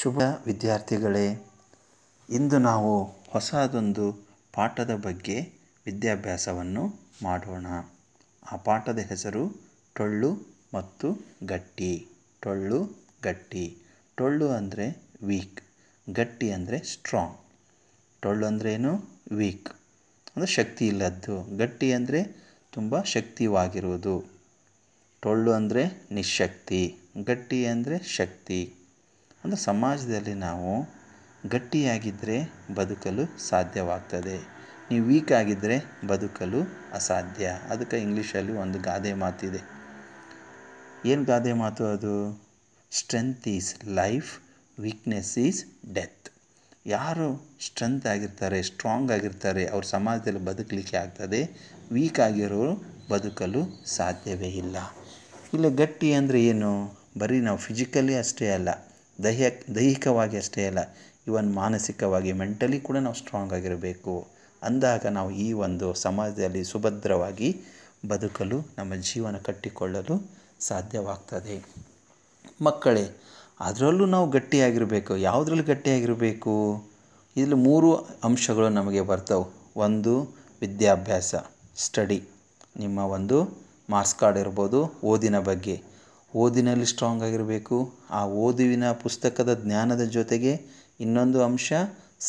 ಶುಭ ವಿದ್ಯಾರ್ಥಿಗಳೇ ಇಂದು ನಾವು ಹೊಸದೊಂದು ಪಾಠದ ಬಗ್ಗೆ ವಿದ್ಯಾಭ್ಯಾಸವನ್ನು ಮಾಡೋಣ ಆ ಪಾಠದ ಹೆಸರು ಟೊಳ್ಳು ಮತ್ತು ಗಟ್ಟಿ ಟೊಳ್ಳು ಗಟ್ಟಿ ಟೊಳ್ಳು ಅಂದರೆ ವೀಕ್ ಗಟ್ಟಿ ಅಂದರೆ ಸ್ಟ್ರಾಂಗ್ ಟೊಳ್ಳು ಏನು ವೀಕ್ ಅಂದರೆ ಶಕ್ತಿ ಇಲ್ಲದ್ದು ಗಟ್ಟಿ ಅಂದರೆ ತುಂಬ ಶಕ್ತಿವಾಗಿರುವುದು ಟೊಳ್ಳು ಅಂದರೆ ನಿಶಕ್ತಿ ಗಟ್ಟಿ ಅಂದರೆ ಶಕ್ತಿ ಅಂದರೆ ಸಮಾಜದಲ್ಲಿ ನಾವು ಗಟ್ಟಿಯಾಗಿದ್ದರೆ ಬದುಕಲು ಸಾಧ್ಯವಾಗ್ತದೆ ನೀವು ವೀಕ್ ಆಗಿದ್ದರೆ ಬದುಕಲು ಅಸಾಧ್ಯ ಅದಕ್ಕೆ ಇಂಗ್ಲೀಷಲ್ಲಿ ಒಂದು ಗಾದೆ ಮಾತಿದೆ ಏನು ಗಾದೆ ಮಾತು ಅದು strength is life weakness is death ಯಾರು ಸ್ಟ್ರೆಂತ್ ಆಗಿರ್ತಾರೆ ಸ್ಟ್ರಾಂಗ್ ಆಗಿರ್ತಾರೆ ಅವ್ರ ಸಮಾಜದಲ್ಲಿ ಬದುಕಲಿಕ್ಕೆ ಆಗ್ತದೆ ವೀಕ್ ಆಗಿರೋರು ಬದುಕಲು ಸಾಧ್ಯವೇ ಇಲ್ಲ ಇಲ್ಲ ಗಟ್ಟಿ ಅಂದರೆ ಏನು ಬರೀ ನಾವು ಫಿಸಿಕಲಿ ಅಷ್ಟೇ ಅಲ್ಲ ದೈಹ ದೈಹಿಕವಾಗಿ ಅಷ್ಟೇ ಅಲ್ಲ ಇವನ್ ಮಾನಸಿಕವಾಗಿ ಮೆಂಟಲಿ ಕೂಡ ನಾವು ಸ್ಟ್ರಾಂಗ್ ಆಗಿರಬೇಕು ಅಂದಾಗ ನಾವು ಈ ಒಂದು ಸಮಾಜದಲ್ಲಿ ಸುಭದ್ರವಾಗಿ ಬದುಕಲು ನಮ್ಮ ಜೀವನ ಕಟ್ಟಿಕೊಳ್ಳಲು ಸಾಧ್ಯವಾಗ್ತದೆ ಮಕ್ಕಳೇ ಅದರಲ್ಲೂ ನಾವು ಗಟ್ಟಿಯಾಗಿರಬೇಕು ಯಾವುದ್ರಲ್ಲಿ ಗಟ್ಟಿಯಾಗಿರಬೇಕು ಇದರಲ್ಲಿ ಮೂರು ಅಂಶಗಳು ನಮಗೆ ಬರ್ತವೆ ಒಂದು ವಿದ್ಯಾಭ್ಯಾಸ ಸ್ಟಡಿ ನಿಮ್ಮ ಒಂದು ಮಾರ್ಕ್ಸ್ ಕಾರ್ಡ್ ಇರ್ಬೋದು ಓದಿನ ಬಗ್ಗೆ ಓದಿನಲ್ಲಿ ಸ್ಟ್ರಾಂಗ್ ಆಗಿರಬೇಕು ಆ ಓದುವಿನ ಪುಸ್ತಕದ ಜ್ಞಾನದ ಜೊತೆಗೆ ಇನ್ನೊಂದು ಅಂಶ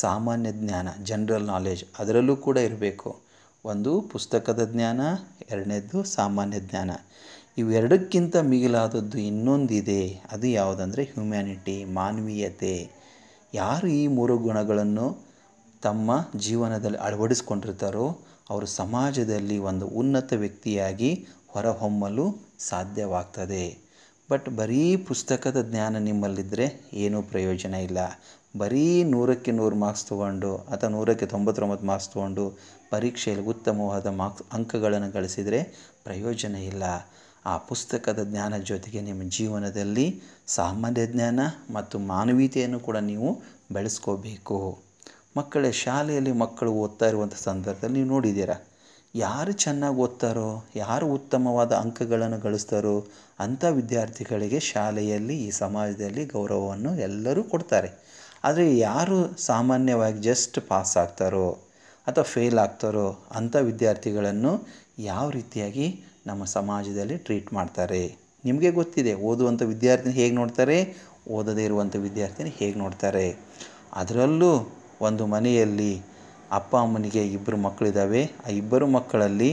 ಸಾಮಾನ್ಯ ಜ್ಞಾನ ಜನರಲ್ ನಾಲೆಜ್ ಅದರಲ್ಲೂ ಕೂಡ ಇರಬೇಕು ಒಂದು ಪುಸ್ತಕದ ಜ್ಞಾನ ಎರಡನೇದು ಸಾಮಾನ್ಯ ಜ್ಞಾನ ಇವೆರಡಕ್ಕಿಂತ ಮಿಗಿಲಾದದ್ದು ಇನ್ನೊಂದಿದೆ ಅದು ಯಾವುದಂದರೆ ಹ್ಯುಮ್ಯಾನಿಟಿ ಮಾನವೀಯತೆ ಯಾರು ಈ ಮೂರು ಗುಣಗಳನ್ನು ತಮ್ಮ ಜೀವನದಲ್ಲಿ ಅಳವಡಿಸ್ಕೊಂಡಿರ್ತಾರೋ ಅವರು ಸಮಾಜದಲ್ಲಿ ಒಂದು ಉನ್ನತ ವ್ಯಕ್ತಿಯಾಗಿ ಹೊರಹೊಮ್ಮಲು ಸಾಧ್ಯವಾಗ್ತದೆ ಬಟ್ ಬರೀ ಪುಸ್ತಕದ ಜ್ಞಾನ ನಿಮ್ಮಲ್ಲಿದ್ದರೆ ಏನೂ ಪ್ರಯೋಜನ ಇಲ್ಲ ಬರೀ ನೂರಕ್ಕೆ ನೂರು ಮಾರ್ಕ್ಸ್ ತೊಗೊಂಡು ಅಥವಾ ನೂರಕ್ಕೆ ತೊಂಬತ್ತೊಂಬತ್ತು ಮಾರ್ಕ್ಸ್ ತೊಗೊಂಡು ಪರೀಕ್ಷೆಯಲ್ಲಿ ಉತ್ತಮವಾದ ಮಾರ್ಕ್ಸ್ ಅಂಕಗಳನ್ನು ಗಳಿಸಿದರೆ ಪ್ರಯೋಜನ ಇಲ್ಲ ಆ ಪುಸ್ತಕದ ಜ್ಞಾನ ಜೊತೆಗೆ ನಿಮ್ಮ ಜೀವನದಲ್ಲಿ ಸಾಮಾನ್ಯ ಜ್ಞಾನ ಮತ್ತು ಮಾನವೀಯತೆಯನ್ನು ಕೂಡ ನೀವು ಬೆಳೆಸ್ಕೋಬೇಕು ಮಕ್ಕಳ ಶಾಲೆಯಲ್ಲಿ ಮಕ್ಕಳು ಓದ್ತಾ ಇರುವಂಥ ಸಂದರ್ಭದಲ್ಲಿ ನೀವು ನೋಡಿದ್ದೀರಾ ಯಾರು ಚೆನ್ನಾಗಿ ಓದ್ತಾರೋ ಯಾರು ಉತ್ತಮವಾದ ಅಂಕಗಳನ್ನು ಗಳಿಸ್ತಾರೋ ಅಂಥ ವಿದ್ಯಾರ್ಥಿಗಳಿಗೆ ಶಾಲೆಯಲ್ಲಿ ಈ ಸಮಾಜದಲ್ಲಿ ಗೌರವವನ್ನು ಎಲ್ಲರೂ ಕೊಡ್ತಾರೆ ಆದರೆ ಯಾರು ಸಾಮಾನ್ಯವಾಗಿ ಜಸ್ಟ್ ಪಾಸ್ ಆಗ್ತಾರೋ ಅಥವಾ ಫೇಲ್ ಆಗ್ತಾರೋ ಅಂಥ ವಿದ್ಯಾರ್ಥಿಗಳನ್ನು ಯಾವ ರೀತಿಯಾಗಿ ನಮ್ಮ ಸಮಾಜದಲ್ಲಿ ಟ್ರೀಟ್ ಮಾಡ್ತಾರೆ ನಿಮಗೆ ಗೊತ್ತಿದೆ ಓದುವಂಥ ವಿದ್ಯಾರ್ಥಿನ ಹೇಗೆ ನೋಡ್ತಾರೆ ಓದದೇ ಇರುವಂಥ ವಿದ್ಯಾರ್ಥಿನ ಹೇಗೆ ನೋಡ್ತಾರೆ ಅದರಲ್ಲೂ ಒಂದು ಮನೆಯಲ್ಲಿ ಅಪ್ಪ ಅಮ್ಮನಿಗೆ ಇಬ್ಬರು ಮಕ್ಕಳಿದ್ದಾವೆ ಆ ಇಬ್ಬರು ಮಕ್ಕಳಲ್ಲಿ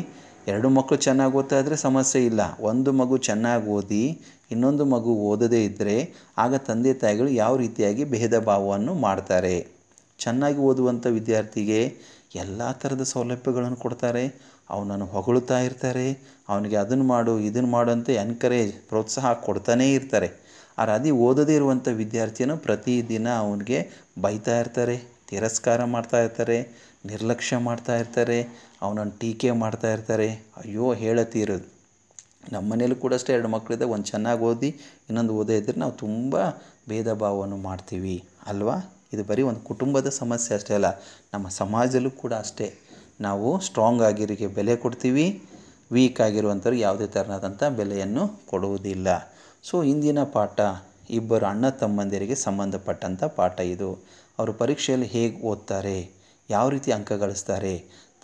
ಎರಡು ಮಕ್ಕಳು ಚೆನ್ನಾಗಿ ಓದ್ತಾ ಇದ್ದರೆ ಸಮಸ್ಯೆ ಇಲ್ಲ ಒಂದು ಮಗು ಚೆನ್ನಾಗಿ ಓದಿ ಇನ್ನೊಂದು ಮಗು ಓದದೇ ಇದ್ದರೆ ಆಗ ತಂದೆ ತಾಯಿಗಳು ಯಾವ ರೀತಿಯಾಗಿ ಭೇದ ಭಾವವನ್ನು ಮಾಡ್ತಾರೆ ಚೆನ್ನಾಗಿ ಓದುವಂಥ ವಿದ್ಯಾರ್ಥಿಗೆ ಎಲ್ಲ ಥರದ ಸೌಲಭ್ಯಗಳನ್ನು ಕೊಡ್ತಾರೆ ಅವನನ್ನು ಹೊಗಳುತ್ತಾ ಇರ್ತಾರೆ ಅವನಿಗೆ ಅದನ್ನು ಮಾಡು ಇದನ್ನು ಮಾಡು ಅಂತ ಎನ್ಕರೇಜ್ ಪ್ರೋತ್ಸಾಹ ಕೊಡ್ತಾನೇ ಇರ್ತಾರೆ ಆದರೆ ಅದೇ ಓದದೇ ಇರುವಂಥ ವಿದ್ಯಾರ್ಥಿಯನ್ನು ಪ್ರತಿದಿನ ಅವನಿಗೆ ಬೈತಾ ಇರ್ತಾರೆ ತಿರಸ್ಕಾರ ಮಾಡ್ತಾ ಇರ್ತಾರೆ ನಿರ್ಲಕ್ಷ್ಯ ಮಾಡ್ತಾ ಇರ್ತಾರೆ ಅವನನ್ನು ಟೀಕೆ ಮಾಡ್ತಾ ಇರ್ತಾರೆ ಅಯ್ಯೋ ಹೇಳತೀರೋದು ನಮ್ಮ ಮನೇಲೂ ಕೂಡ ಅಷ್ಟೇ ಎರಡು ಮಕ್ಕಳಿದೆ ಒಂದು ಚೆನ್ನಾಗಿ ಓದಿ ಇನ್ನೊಂದು ಓದೇ ಇದ್ದರೆ ನಾವು ತುಂಬ ಭೇದ ಭಾವವನ್ನು ಮಾಡ್ತೀವಿ ಅಲ್ವಾ ಇದು ಬರೀ ಒಂದು ಕುಟುಂಬದ ಸಮಸ್ಯೆ ಅಷ್ಟೇ ಅಲ್ಲ ನಮ್ಮ ಸಮಾಜದಲ್ಲೂ ಕೂಡ ಅಷ್ಟೇ ನಾವು ಸ್ಟ್ರಾಂಗ್ ಆಗಿರಿಗೆ ಬೆಲೆ ಕೊಡ್ತೀವಿ ವೀಕ್ ಆಗಿರುವಂಥವ್ರು ಯಾವುದೇ ಥರನಾದಂಥ ಬೆಲೆಯನ್ನು ಕೊಡುವುದಿಲ್ಲ ಸೊ ಇಂದಿನ ಪಾಠ ಇಬ್ಬರು ಅಣ್ಣ ತಮ್ಮಂದಿರಿಗೆ ಸಂಬಂಧಪಟ್ಟಂಥ ಪಾಠ ಇದು ಅವರು ಪರೀಕ್ಷೆಯಲ್ಲಿ ಹೇಗೆ ಓದ್ತಾರೆ ಯಾವ ರೀತಿ ಅಂಕ ಗಳಿಸ್ತಾರೆ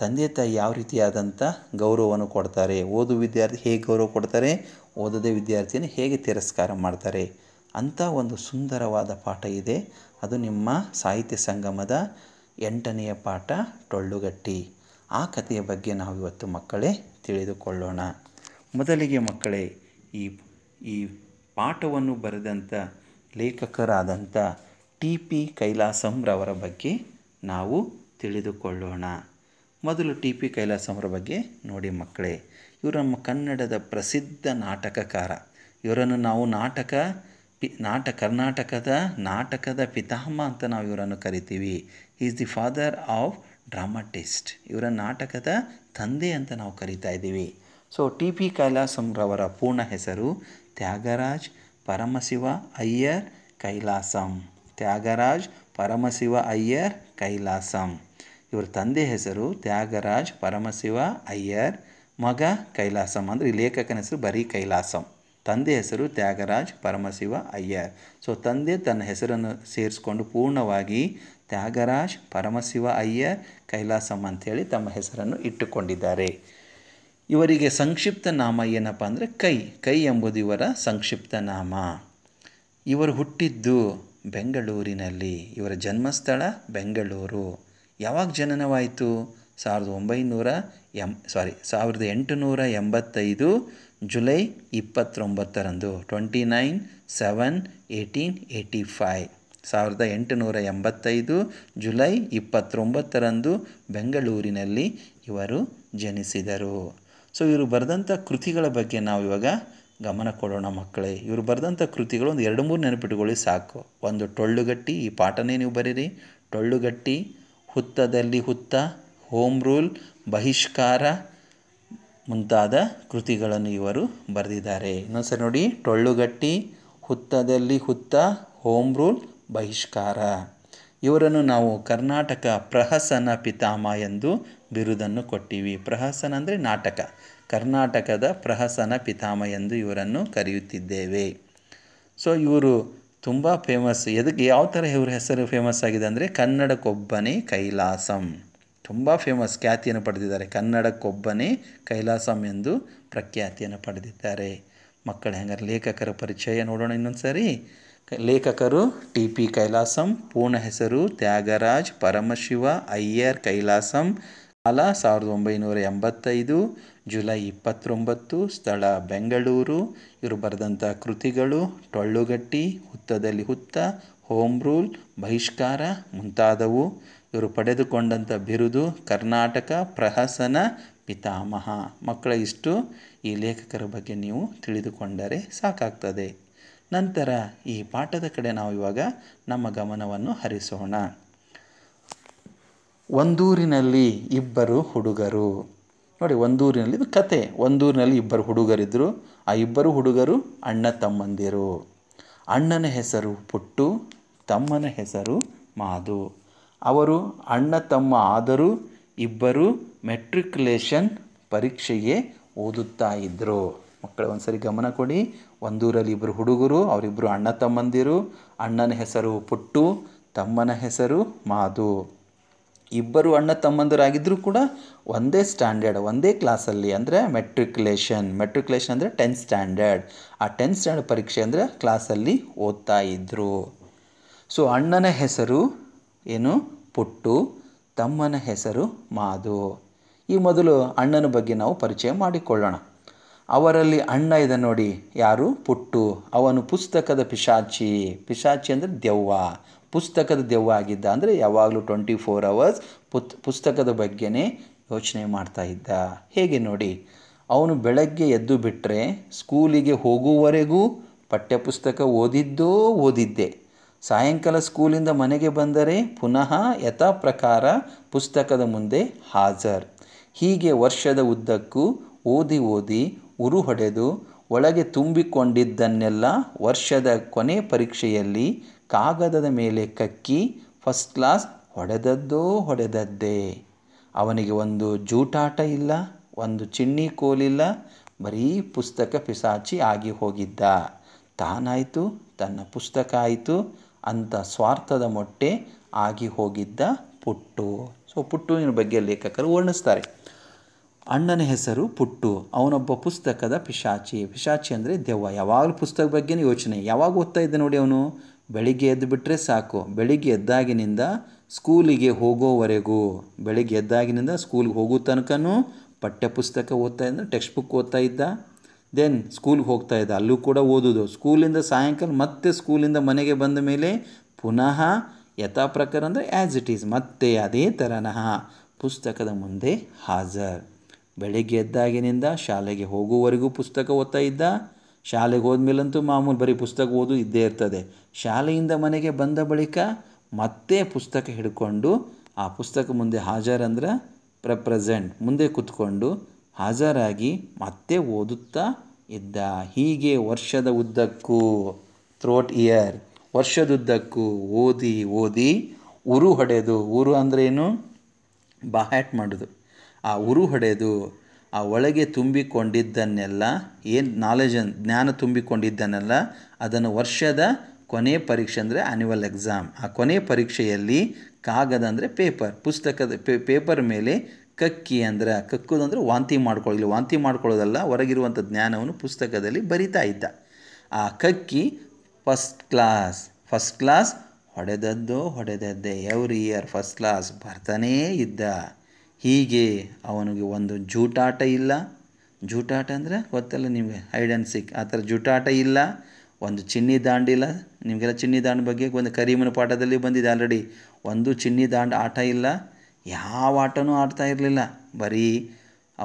ತಂದೆ ತಾಯಿ ಯಾವ ರೀತಿಯಾದಂಥ ಗೌರವವನ್ನು ಕೊಡ್ತಾರೆ ಓದು ವಿದ್ಯಾರ್ಥಿ ಹೇಗೆ ಗೌರವ ಕೊಡ್ತಾರೆ ಓದದೇ ವಿದ್ಯಾರ್ಥಿಯನ್ನು ಹೇಗೆ ತಿರಸ್ಕಾರ ಮಾಡ್ತಾರೆ ಅಂಥ ಒಂದು ಸುಂದರವಾದ ಪಾಠ ಇದೆ ಅದು ನಿಮ್ಮ ಸಾಹಿತ್ಯ ಸಂಗಮದ ಎಂಟನೆಯ ಪಾಠ ಟೊಳ್ಳುಗಟ್ಟಿ ಆ ಕಥೆಯ ಬಗ್ಗೆ ನಾವು ಇವತ್ತು ಮಕ್ಕಳೇ ತಿಳಿದುಕೊಳ್ಳೋಣ ಮೊದಲಿಗೆ ಮಕ್ಕಳೇ ಈ ಈ ಪಾಠವನ್ನು ಬರೆದಂಥ ಲೇಖಕರಾದಂಥ ಟಿ ಪಿ ಕೈಲಾಸಂರವರ ಬಗ್ಗೆ ನಾವು ತಿಳಿದುಕೊಳ್ಳೋಣ ಮೊದಲು ಟಿ ಪಿ ಅವರ ಬಗ್ಗೆ ನೋಡಿ ಮಕ್ಕಳೇ ಇವರು ನಮ್ಮ ಕನ್ನಡದ ಪ್ರಸಿದ್ಧ ನಾಟಕಕಾರ ಇವರನ್ನು ನಾವು ನಾಟಕ ಪಿ ನಾಟ ಕರ್ನಾಟಕದ ನಾಟಕದ ಪಿತಾಮ ಅಂತ ನಾವು ಇವರನ್ನು ಕರಿತೀವಿ is the father of dramatist ಇವರ ನಾಟಕದ ತಂದೆ ಅಂತ ನಾವು ಕರಿತಾ ಇದ್ದೀವಿ ಸೊ ಟಿ ಪಿ ಕೈಲಾಸಂರವರ ಪೂರ್ಣ ಹೆಸರು ತ್ಯಾಗರಾಜ್ ಪರಮಶಿವ ಅಯ್ಯರ್ ಕೈಲಾಸಂ ತ್ಯಾಗರಾಜ್ ಪರಮಶಿವ ಅಯ್ಯರ್ ಕೈಲಾಸಂ ಇವರ ತಂದೆ ಹೆಸರು ತ್ಯಾಗರಾಜ್ ಪರಮಶಿವ ಅಯ್ಯರ್ ಮಗ ಕೈಲಾಸಂ ಅಂದರೆ ಈ ಲೇಖಕನ ಹೆಸರು ಬರೀ ಕೈಲಾಸಂ ತಂದೆ ಹೆಸರು ತ್ಯಾಗರಾಜ್ ಪರಮಶಿವ ಅಯ್ಯರ್ ಸೊ ತಂದೆ ತನ್ನ ಹೆಸರನ್ನು ಸೇರಿಸ್ಕೊಂಡು ಪೂರ್ಣವಾಗಿ ತ್ಯಾಗರಾಜ್ ಪರಮಶಿವ ಅಯ್ಯರ್ ಕೈಲಾಸಂ ಅಂಥೇಳಿ ತಮ್ಮ ಹೆಸರನ್ನು ಇಟ್ಟುಕೊಂಡಿದ್ದಾರೆ ಇವರಿಗೆ ಸಂಕ್ಷಿಪ್ತ ನಾಮ ಏನಪ್ಪ ಅಂದರೆ ಕೈ ಕೈ ಎಂಬುದು ಇವರ ಸಂಕ್ಷಿಪ್ತ ನಾಮ ಇವರು ಹುಟ್ಟಿದ್ದು ಬೆಂಗಳೂರಿನಲ್ಲಿ ಇವರ ಜನ್ಮಸ್ಥಳ ಬೆಂಗಳೂರು ಯಾವಾಗ ಜನನವಾಯಿತು ಸಾವಿರದ ಒಂಬೈನೂರ ಎಂ ಸಾರಿ ಸಾವಿರದ ಎಂಟುನೂರ ಎಂಬತ್ತೈದು ಜುಲೈ ಇಪ್ಪತ್ತೊಂಬತ್ತರಂದು twenty nine seven eighteen eighty five ಸಾವಿರದ ಎಂಟುನೂರ ಎಂಬತ್ತೈದು ಜುಲೈ ಇಪ್ಪತ್ತೊಂಬತ್ತರಂದು ಬೆಂಗಳೂರಿನಲ್ಲಿ ಇವರು ಜನಿಸಿದರು ಸೊ ಇವರು ಬರೆದಂಥ ಕೃತಿಗಳ ಬಗ್ಗೆ ನಾವು ಇವಾಗ ಗಮನ ಕೊಡೋಣ ಮಕ್ಕಳೇ ಇವರು ಬರೆದಂಥ ಕೃತಿಗಳು ಒಂದು ಎರಡು ಮೂರು ನೆನಪಿಟ್ಟುಕೊಳ್ಳಿ ಸಾಕು ಒಂದು ಟೊಳ್ಳುಗಟ್ಟಿ ಈ ಪಾಠನೇ ನೀವು ಬರೀರಿ ಟೊಳ್ಳುಗಟ್ಟಿ ಹುತ್ತದಲ್ಲಿ ಹುತ್ತ ಹೋಮ್ ರೂಲ್ ಬಹಿಷ್ಕಾರ ಮುಂತಾದ ಕೃತಿಗಳನ್ನು ಇವರು ಬರೆದಿದ್ದಾರೆ ಇನ್ನೊಂದ್ಸರಿ ನೋಡಿ ಟೊಳ್ಳುಗಟ್ಟಿ ಹುತ್ತದಲ್ಲಿ ಹುತ್ತ ಹೋಮ್ ರೂಲ್ ಬಹಿಷ್ಕಾರ ಇವರನ್ನು ನಾವು ಕರ್ನಾಟಕ ಪ್ರಹಸನ ಪಿತಾಮ ಎಂದು ಬಿರುದನ್ನು ಕೊಟ್ಟಿವಿ ಪ್ರಹಸನ ಅಂದರೆ ನಾಟಕ ಕರ್ನಾಟಕದ ಪ್ರಹಸನ ಪಿತಾಮ ಎಂದು ಇವರನ್ನು ಕರೆಯುತ್ತಿದ್ದೇವೆ ಸೊ ಇವರು ತುಂಬ ಫೇಮಸ್ ಎದಕ್ಕೆ ಯಾವ ಥರ ಇವ್ರ ಹೆಸರು ಫೇಮಸ್ ಆಗಿದೆ ಅಂದರೆ ಕನ್ನಡಕ್ಕೊಬ್ಬನೇ ಕೈಲಾಸಂ ತುಂಬ ಫೇಮಸ್ ಖ್ಯಾತಿಯನ್ನು ಪಡೆದಿದ್ದಾರೆ ಕನ್ನಡಕ್ಕೊಬ್ಬನೇ ಕೈಲಾಸಂ ಎಂದು ಪ್ರಖ್ಯಾತಿಯನ್ನು ಪಡೆದಿದ್ದಾರೆ ಮಕ್ಕಳು ಹೆಂಗಾರೆ ಲೇಖಕರ ಪರಿಚಯ ನೋಡೋಣ ಇನ್ನೊಂದು ಸಾರಿ ಲೇಖಕರು ಟಿ ಪಿ ಕೈಲಾಸಂ ಪೂರ್ಣ ಹೆಸರು ತ್ಯಾಗರಾಜ್ ಪರಮಶಿವ ಅಯ್ಯರ್ ಕೈಲಾಸಂ ಕಾಲ ಸಾವಿರದ ಒಂಬೈನೂರ ಎಂಬತ್ತೈದು ಜುಲೈ ಇಪ್ಪತ್ತೊಂಬತ್ತು ಸ್ಥಳ ಬೆಂಗಳೂರು ಇವರು ಬರೆದಂಥ ಕೃತಿಗಳು ಟೊಳ್ಳುಗಟ್ಟಿ ಹುತ್ತದಲ್ಲಿ ಹುತ್ತ ಹೋಮ್ ರೂಲ್ ಬಹಿಷ್ಕಾರ ಮುಂತಾದವು ಇವರು ಪಡೆದುಕೊಂಡಂಥ ಬಿರುದು ಕರ್ನಾಟಕ ಪ್ರಹಸನ ಪಿತಾಮಹ ಮಕ್ಕಳ ಇಷ್ಟು ಈ ಲೇಖಕರ ಬಗ್ಗೆ ನೀವು ತಿಳಿದುಕೊಂಡರೆ ಸಾಕಾಗ್ತದೆ ನಂತರ ಈ ಪಾಠದ ಕಡೆ ನಾವು ಇವಾಗ ನಮ್ಮ ಗಮನವನ್ನು ಹರಿಸೋಣ ಒಂದೂರಿನಲ್ಲಿ ಇಬ್ಬರು ಹುಡುಗರು ನೋಡಿ ಒಂದೂರಿನಲ್ಲಿ ಇದು ಕತೆ ಒಂದೂರಿನಲ್ಲಿ ಇಬ್ಬರು ಹುಡುಗರಿದ್ದರು ಆ ಇಬ್ಬರು ಹುಡುಗರು ಅಣ್ಣ ತಮ್ಮಂದಿರು ಅಣ್ಣನ ಹೆಸರು ಪುಟ್ಟು ತಮ್ಮನ ಹೆಸರು ಮಾಧು ಅವರು ಅಣ್ಣ ತಮ್ಮ ಆದರೂ ಇಬ್ಬರು ಮೆಟ್ರಿಕ್ಯುಲೇಷನ್ ಪರೀಕ್ಷೆಗೆ ಓದುತ್ತಾ ಇದ್ದರು ಮಕ್ಕಳ ಒಂದ್ಸರಿ ಗಮನ ಕೊಡಿ ಒಂದೂರಲ್ಲಿ ಇಬ್ಬರು ಹುಡುಗರು ಅವರಿಬ್ಬರು ಅಣ್ಣ ತಮ್ಮಂದಿರು ಅಣ್ಣನ ಹೆಸರು ಪುಟ್ಟು ತಮ್ಮನ ಹೆಸರು ಮಾಧು ಇಬ್ಬರು ಅಣ್ಣ ತಮ್ಮಂದರಾಗಿದ್ದರೂ ಕೂಡ ಒಂದೇ ಸ್ಟ್ಯಾಂಡರ್ಡ್ ಒಂದೇ ಕ್ಲಾಸಲ್ಲಿ ಅಂದರೆ ಮೆಟ್ರಿಕ್ಯುಲೇಷನ್ ಮೆಟ್ರಿಕ್ಯುಲೇಷನ್ ಅಂದರೆ ಟೆಂತ್ ಸ್ಟ್ಯಾಂಡರ್ಡ್ ಆ ಟೆಂತ್ ಸ್ಟ್ಯಾಂಡರ್ಡ್ ಪರೀಕ್ಷೆ ಅಂದರೆ ಕ್ಲಾಸಲ್ಲಿ ಓದ್ತಾ ಇದ್ದರು ಸೊ ಅಣ್ಣನ ಹೆಸರು ಏನು ಪುಟ್ಟು ತಮ್ಮನ ಹೆಸರು ಮಾಧು ಈ ಮೊದಲು ಅಣ್ಣನ ಬಗ್ಗೆ ನಾವು ಪರಿಚಯ ಮಾಡಿಕೊಳ್ಳೋಣ ಅವರಲ್ಲಿ ಅಣ್ಣ ಇದೆ ನೋಡಿ ಯಾರು ಪುಟ್ಟು ಅವನು ಪುಸ್ತಕದ ಪಿಶಾಚಿ ಪಿಶಾಚಿ ಅಂದರೆ ದೆವ್ವ ಪುಸ್ತಕದ ದೆವ್ವ ಆಗಿದ್ದ ಅಂದರೆ ಯಾವಾಗಲೂ ಟ್ವೆಂಟಿ ಫೋರ್ ಅವರ್ಸ್ ಪುತ್ ಪುಸ್ತಕದ ಬಗ್ಗೆನೇ ಯೋಚನೆ ಮಾಡ್ತಾ ಇದ್ದ ಹೇಗೆ ನೋಡಿ ಅವನು ಬೆಳಗ್ಗೆ ಎದ್ದು ಬಿಟ್ಟರೆ ಸ್ಕೂಲಿಗೆ ಹೋಗುವವರೆಗೂ ಪಠ್ಯಪುಸ್ತಕ ಓದಿದ್ದೋ ಓದಿದ್ದೆ ಸಾಯಂಕಾಲ ಸ್ಕೂಲಿಂದ ಮನೆಗೆ ಬಂದರೆ ಪುನಃ ಯಥಾ ಪ್ರಕಾರ ಪುಸ್ತಕದ ಮುಂದೆ ಹಾಜರ್ ಹೀಗೆ ವರ್ಷದ ಉದ್ದಕ್ಕೂ ಓದಿ ಓದಿ ಉರು ಹೊಡೆದು ಒಳಗೆ ತುಂಬಿಕೊಂಡಿದ್ದನ್ನೆಲ್ಲ ವರ್ಷದ ಕೊನೆ ಪರೀಕ್ಷೆಯಲ್ಲಿ ಕಾಗದದ ಮೇಲೆ ಕಕ್ಕಿ ಫಸ್ಟ್ ಕ್ಲಾಸ್ ಹೊಡೆದದ್ದೋ ಹೊಡೆದದ್ದೇ ಅವನಿಗೆ ಒಂದು ಜೂಟಾಟ ಇಲ್ಲ ಒಂದು ಚಿಣ್ಣಿ ಕೋಲಿಲ್ಲ ಬರೀ ಪುಸ್ತಕ ಪಿಸಾಚಿ ಆಗಿ ಹೋಗಿದ್ದ ತಾನಾಯಿತು ತನ್ನ ಪುಸ್ತಕ ಆಯಿತು ಅಂತ ಸ್ವಾರ್ಥದ ಮೊಟ್ಟೆ ಆಗಿ ಹೋಗಿದ್ದ ಪುಟ್ಟು ಸೊ ಪುಟ್ಟುವಿನ ಬಗ್ಗೆ ಲೇಖಕರು ವರ್ಣಿಸ್ತಾರೆ ಅಣ್ಣನ ಹೆಸರು ಪುಟ್ಟು ಅವನೊಬ್ಬ ಪುಸ್ತಕದ ಪಿಶಾಚಿ ಪಿಶಾಚಿ ಅಂದರೆ ದೆವ್ವ ಯಾವಾಗಲೂ ಪುಸ್ತಕ ಬಗ್ಗೆನೇ ಯೋಚನೆ ಯಾವಾಗ ಓದ್ತಾ ಇದ್ದ ನೋಡಿ ಅವನು ಬೆಳಿಗ್ಗೆ ಎದ್ದು ಬಿಟ್ಟರೆ ಸಾಕು ಬೆಳಿಗ್ಗೆ ಎದ್ದಾಗಿನಿಂದ ಸ್ಕೂಲಿಗೆ ಹೋಗೋವರೆಗೂ ಬೆಳಿಗ್ಗೆ ಎದ್ದಾಗಿನಿಂದ ಸ್ಕೂಲ್ಗೆ ಹೋಗೋ ತನಕನೂ ಪಠ್ಯಪುಸ್ತಕ ಓದ್ತಾ ಇದ್ದ ಟೆಕ್ಸ್ಟ್ ಬುಕ್ ಓದ್ತಾ ಇದ್ದ ದೆನ್ ಸ್ಕೂಲ್ಗೆ ಹೋಗ್ತಾ ಇದ್ದ ಅಲ್ಲೂ ಕೂಡ ಓದೋದು ಸ್ಕೂಲಿಂದ ಸಾಯಂಕಾಲ ಮತ್ತೆ ಸ್ಕೂಲಿಂದ ಮನೆಗೆ ಬಂದ ಮೇಲೆ ಪುನಃ ಯಥಾ ಪ್ರಕಾರ ಅಂದರೆ ಆ್ಯಸ್ ಇಟ್ ಈಸ್ ಮತ್ತೆ ಅದೇ ತರನಹ ಪುಸ್ತಕದ ಮುಂದೆ ಹಾಜರ್ ಬೆಳಿಗ್ಗೆ ಎದ್ದಾಗಿನಿಂದ ಶಾಲೆಗೆ ಹೋಗುವವರೆಗೂ ಪುಸ್ತಕ ಓದ್ತಾ ಇದ್ದ ಶಾಲೆಗೆ ಹೋದ್ಮೇಲಂತೂ ಮಾಮೂಲು ಬರೀ ಪುಸ್ತಕ ಓದು ಇದ್ದೇ ಇರ್ತದೆ ಶಾಲೆಯಿಂದ ಮನೆಗೆ ಬಂದ ಬಳಿಕ ಮತ್ತೆ ಪುಸ್ತಕ ಹಿಡ್ಕೊಂಡು ಆ ಪುಸ್ತಕ ಮುಂದೆ ಹಾಜರಂದ್ರೆ ಪ್ರೆಪ್ರೆಸೆಂಟ್ ಮುಂದೆ ಕೂತ್ಕೊಂಡು ಹಾಜರಾಗಿ ಮತ್ತೆ ಓದುತ್ತಾ ಇದ್ದ ಹೀಗೆ ವರ್ಷದ ಉದ್ದಕ್ಕೂ ಥ್ರೋಟ್ ಇಯರ್ ವರ್ಷದುದ್ದಕ್ಕೂ ಓದಿ ಓದಿ ಉರು ಹೊಡೆದು ಉರು ಅಂದ್ರೇನು ಬಾಹ್ಯಾಟ್ ಮಾಡೋದು ಆ ಉರು ಹೊಡೆದು ಆ ಒಳಗೆ ತುಂಬಿಕೊಂಡಿದ್ದನ್ನೆಲ್ಲ ಏನು ನಾಲೆಜ್ ಜ್ಞಾನ ತುಂಬಿಕೊಂಡಿದ್ದನ್ನೆಲ್ಲ ಅದನ್ನು ವರ್ಷದ ಕೊನೆ ಪರೀಕ್ಷೆ ಅಂದರೆ ಆ್ಯನ್ಯುವಲ್ ಎಕ್ಸಾಮ್ ಆ ಕೊನೆ ಪರೀಕ್ಷೆಯಲ್ಲಿ ಕಾಗದ ಅಂದರೆ ಪೇಪರ್ ಪುಸ್ತಕದ ಪೇಪರ್ ಮೇಲೆ ಕಕ್ಕಿ ಅಂದರೆ ಕಕ್ಕುದಂದ್ರೆ ವಾಂತಿ ಮಾಡ್ಕೊಳ್ಳಿ ವಾಂತಿ ಮಾಡ್ಕೊಳ್ಳೋದಲ್ಲ ಹೊರಗಿರುವಂಥ ಜ್ಞಾನವನ್ನು ಪುಸ್ತಕದಲ್ಲಿ ಬರಿತಾ ಇದ್ದ ಆ ಕಕ್ಕಿ ಫಸ್ಟ್ ಕ್ಲಾಸ್ ಫಸ್ಟ್ ಕ್ಲಾಸ್ ಹೊಡೆದದ್ದೋ ಹೊಡೆದದ್ದೇ ಎವ್ರಿ ಇಯರ್ ಫಸ್ಟ್ ಕ್ಲಾಸ್ ಬರ್ತಾನೇ ಇದ್ದ ಹೀಗೆ ಅವನಿಗೆ ಒಂದು ಜೂಟಾಟ ಇಲ್ಲ ಜೂಟಾಟ ಅಂದರೆ ಗೊತ್ತಲ್ಲ ನಿಮಗೆ ಹೈಡ್ ಆ್ಯಂಡ್ ಸಿಕ್ ಆ ಥರ ಜೂಟಾಟ ಇಲ್ಲ ಒಂದು ಚಿನ್ನಿ ದಾಂಡಿಲ್ಲ ನಿಮಗೆಲ್ಲ ಚಿನ್ನಿ ದಾಂಡ್ ಬಗ್ಗೆ ಒಂದು ಕರೀಮನ ಪಾಠದಲ್ಲಿ ಬಂದಿದೆ ಆಲ್ರೆಡಿ ಒಂದು ಚಿನ್ನಿ ದಾಂಡ್ ಆಟ ಇಲ್ಲ ಯಾವ ಆಟನೂ ಆಡ್ತಾ ಇರಲಿಲ್ಲ ಬರೀ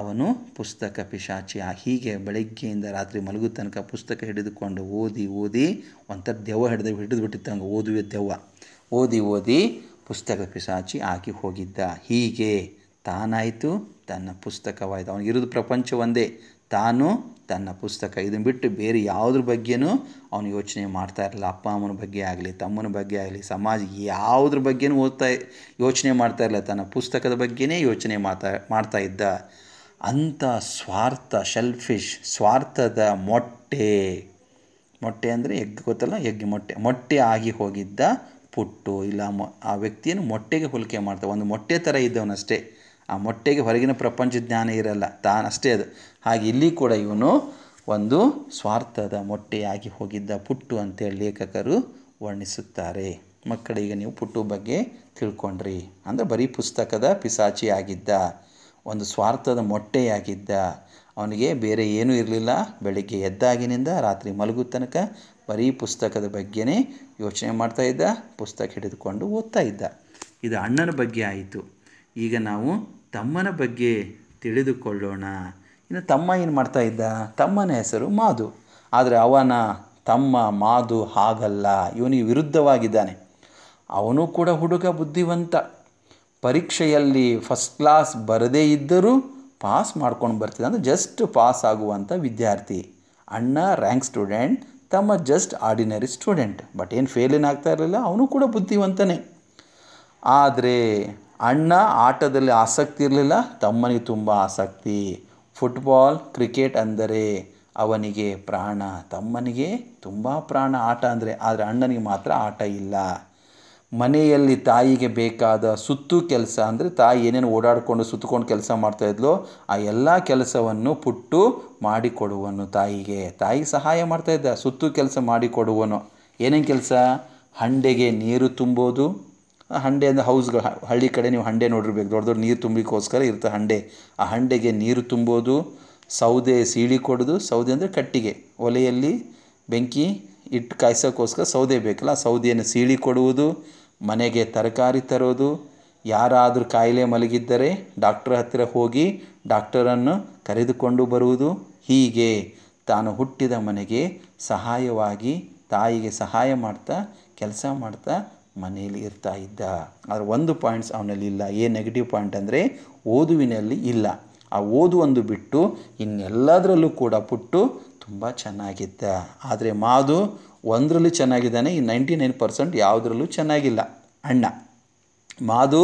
ಅವನು ಪುಸ್ತಕ ಪಿಶಾಚಿ ಹೀಗೆ ಬೆಳಗ್ಗೆಯಿಂದ ರಾತ್ರಿ ಮಲಗುವ ತನಕ ಪುಸ್ತಕ ಹಿಡಿದುಕೊಂಡು ಓದಿ ಓದಿ ಒಂಥರ ದೆವ್ವ ಹಿಡಿದು ಹಿಡಿದು ಬಿಟ್ಟಿತ್ತಂಗೆ ಓದುವೆ ದೆವ್ವ ಓದಿ ಓದಿ ಪುಸ್ತಕ ಪಿಶಾಚಿ ಹಾಕಿ ಹೋಗಿದ್ದ ಹೀಗೆ ತಾನಾಯಿತು ತನ್ನ ಪುಸ್ತಕವಾಯಿತು ಅವನಿಗಿರೋದು ಪ್ರಪಂಚ ಒಂದೇ ತಾನು ತನ್ನ ಪುಸ್ತಕ ಇದನ್ನು ಬಿಟ್ಟು ಬೇರೆ ಯಾವುದ್ರ ಬಗ್ಗೆನೂ ಅವನು ಯೋಚನೆ ಮಾಡ್ತಾ ಇರಲಿಲ್ಲ ಅಪ್ಪ ಅಮ್ಮನ ಬಗ್ಗೆ ಆಗಲಿ ತಮ್ಮನ ಬಗ್ಗೆ ಆಗಲಿ ಸಮಾಜ ಯಾವುದ್ರ ಬಗ್ಗೆನೂ ಓದ್ತಾ ಯೋಚನೆ ಮಾಡ್ತಾ ಇರಲಿಲ್ಲ ತನ್ನ ಪುಸ್ತಕದ ಬಗ್ಗೆನೇ ಯೋಚನೆ ಮಾಡ್ತಾ ಮಾಡ್ತಾ ಇದ್ದ ಅಂಥ ಸ್ವಾರ್ಥ ಶೆಲ್ಫಿಶ್ ಸ್ವಾರ್ಥದ ಮೊಟ್ಟೆ ಮೊಟ್ಟೆ ಅಂದರೆ ಎಗ್ ಗೊತ್ತಲ್ಲ ಎಗ್ ಮೊಟ್ಟೆ ಮೊಟ್ಟೆ ಆಗಿ ಹೋಗಿದ್ದ ಪುಟ್ಟು ಇಲ್ಲ ಆ ವ್ಯಕ್ತಿಯನ್ನು ಮೊಟ್ಟೆಗೆ ಹೋಲಿಕೆ ಮಾಡ್ತಾ ಒಂದು ಮೊಟ್ಟೆ ಥರ ಇದ್ದವನಷ್ಟೇ ಆ ಮೊಟ್ಟೆಗೆ ಹೊರಗಿನ ಪ್ರಪಂಚ ಜ್ಞಾನ ಇರಲ್ಲ ತಾನಷ್ಟೇ ಅದು ಹಾಗೆ ಇಲ್ಲಿ ಕೂಡ ಇವನು ಒಂದು ಸ್ವಾರ್ಥದ ಮೊಟ್ಟೆಯಾಗಿ ಹೋಗಿದ್ದ ಪುಟ್ಟು ಅಂತೇಳಿ ಲೇಖಕರು ವರ್ಣಿಸುತ್ತಾರೆ ಮಕ್ಕಳಿಗೆ ನೀವು ಪುಟ್ಟು ಬಗ್ಗೆ ತಿಳ್ಕೊಂಡ್ರಿ ಅಂದರೆ ಬರೀ ಪುಸ್ತಕದ ಪಿಸಾಚಿ ಆಗಿದ್ದ ಒಂದು ಸ್ವಾರ್ಥದ ಮೊಟ್ಟೆಯಾಗಿದ್ದ ಅವನಿಗೆ ಬೇರೆ ಏನೂ ಇರಲಿಲ್ಲ ಬೆಳಿಗ್ಗೆ ಎದ್ದಾಗಿನಿಂದ ರಾತ್ರಿ ಮಲಗು ತನಕ ಬರೀ ಪುಸ್ತಕದ ಬಗ್ಗೆನೇ ಯೋಚನೆ ಮಾಡ್ತಾ ಇದ್ದ ಪುಸ್ತಕ ಹಿಡಿದುಕೊಂಡು ಓದ್ತಾ ಇದ್ದ ಇದು ಅಣ್ಣನ ಬಗ್ಗೆ ಆಯಿತು ಈಗ ನಾವು ತಮ್ಮನ ಬಗ್ಗೆ ತಿಳಿದುಕೊಳ್ಳೋಣ ಇನ್ನು ತಮ್ಮ ಏನು ಮಾಡ್ತಾ ಇದ್ದ ತಮ್ಮನ ಹೆಸರು ಮಾಧು ಆದರೆ ಅವನ ತಮ್ಮ ಮಾಧು ಹಾಗಲ್ಲ ಇವನಿಗೆ ವಿರುದ್ಧವಾಗಿದ್ದಾನೆ ಅವನು ಕೂಡ ಹುಡುಗ ಬುದ್ಧಿವಂತ ಪರೀಕ್ಷೆಯಲ್ಲಿ ಫಸ್ಟ್ ಕ್ಲಾಸ್ ಬರದೇ ಇದ್ದರೂ ಪಾಸ್ ಮಾಡ್ಕೊಂಡು ಬರ್ತಿದ್ದ ಅಂದರೆ ಜಸ್ಟ್ ಪಾಸ್ ಆಗುವಂಥ ವಿದ್ಯಾರ್ಥಿ ಅಣ್ಣ ರ್ಯಾಂಕ್ ಸ್ಟೂಡೆಂಟ್ ತಮ್ಮ ಜಸ್ಟ್ ಆರ್ಡಿನರಿ ಸ್ಟೂಡೆಂಟ್ ಬಟ್ ಏನು ಫೇಲ್ ಏನಾಗ್ತಾ ಇರಲಿಲ್ಲ ಅವನು ಕೂಡ ಬುದ್ಧಿವಂತನೇ ಆದರೆ ಅಣ್ಣ ಆಟದಲ್ಲಿ ಆಸಕ್ತಿ ಇರಲಿಲ್ಲ ತಮ್ಮನಿಗೆ ತುಂಬ ಆಸಕ್ತಿ ಫುಟ್ಬಾಲ್ ಕ್ರಿಕೆಟ್ ಅಂದರೆ ಅವನಿಗೆ ಪ್ರಾಣ ತಮ್ಮನಿಗೆ ತುಂಬ ಪ್ರಾಣ ಆಟ ಅಂದರೆ ಆದರೆ ಅಣ್ಣನಿಗೆ ಮಾತ್ರ ಆಟ ಇಲ್ಲ ಮನೆಯಲ್ಲಿ ತಾಯಿಗೆ ಬೇಕಾದ ಸುತ್ತು ಕೆಲಸ ಅಂದರೆ ತಾಯಿ ಏನೇನು ಓಡಾಡಿಕೊಂಡು ಸುತ್ತಕೊಂಡು ಕೆಲಸ ಮಾಡ್ತಾಯಿದ್ಲೋ ಆ ಎಲ್ಲ ಕೆಲಸವನ್ನು ಪುಟ್ಟು ಮಾಡಿಕೊಡುವನು ತಾಯಿಗೆ ತಾಯಿ ಸಹಾಯ ಮಾಡ್ತಾಯಿದ್ದ ಸುತ್ತು ಕೆಲಸ ಮಾಡಿಕೊಡುವನು ಏನೇನು ಕೆಲಸ ಹಂಡೆಗೆ ನೀರು ತುಂಬೋದು ಹಂಡೆ ಅಂದರೆ ಹೌಸ್ಗಳು ಹಳ್ಳಿ ಕಡೆ ನೀವು ಹಂಡೆ ನೋಡಿರ್ಬೇಕು ದೊಡ್ಡ ದೊಡ್ಡ ನೀರು ತುಂಬಿಕೋಸ್ಕರ ಇರುತ್ತೆ ಹಂಡೆ ಆ ಹಂಡೆಗೆ ನೀರು ತುಂಬೋದು ಸೌದೆ ಸೀಳಿ ಕೊಡೋದು ಸೌದೆ ಅಂದರೆ ಕಟ್ಟಿಗೆ ಒಲೆಯಲ್ಲಿ ಬೆಂಕಿ ಇಟ್ಟು ಕಾಯಿಸೋಕ್ಕೋಸ್ಕರ ಸೌದೆ ಬೇಕಲ್ಲ ಸೌದೆಯನ್ನು ಸೀಳಿ ಕೊಡುವುದು ಮನೆಗೆ ತರಕಾರಿ ತರೋದು ಯಾರಾದರೂ ಕಾಯಿಲೆ ಮಲಗಿದ್ದರೆ ಡಾಕ್ಟ್ರ್ ಹತ್ತಿರ ಹೋಗಿ ಡಾಕ್ಟರನ್ನು ಕರೆದುಕೊಂಡು ಬರುವುದು ಹೀಗೆ ತಾನು ಹುಟ್ಟಿದ ಮನೆಗೆ ಸಹಾಯವಾಗಿ ತಾಯಿಗೆ ಸಹಾಯ ಮಾಡ್ತಾ ಕೆಲಸ ಮಾಡ್ತಾ ಮನೆಯಲ್ಲಿ ಇರ್ತಾ ಇದ್ದ ಆದರೆ ಒಂದು ಪಾಯಿಂಟ್ಸ್ ಇಲ್ಲ ಏ ನೆಗೆಟಿವ್ ಪಾಯಿಂಟ್ ಅಂದರೆ ಓದುವಿನಲ್ಲಿ ಇಲ್ಲ ಆ ಓದು ಒಂದು ಬಿಟ್ಟು ಇನ್ನೆಲ್ಲದರಲ್ಲೂ ಕೂಡ ಪುಟ್ಟು ತುಂಬ ಚೆನ್ನಾಗಿದ್ದ ಆದರೆ ಮಾದು ಒಂದರಲ್ಲೂ ಚೆನ್ನಾಗಿದ್ದಾನೆ ಈ ನೈಂಟಿ ನೈನ್ ಪರ್ಸೆಂಟ್ ಯಾವುದರಲ್ಲೂ ಚೆನ್ನಾಗಿಲ್ಲ ಅಣ್ಣ ಮಾದು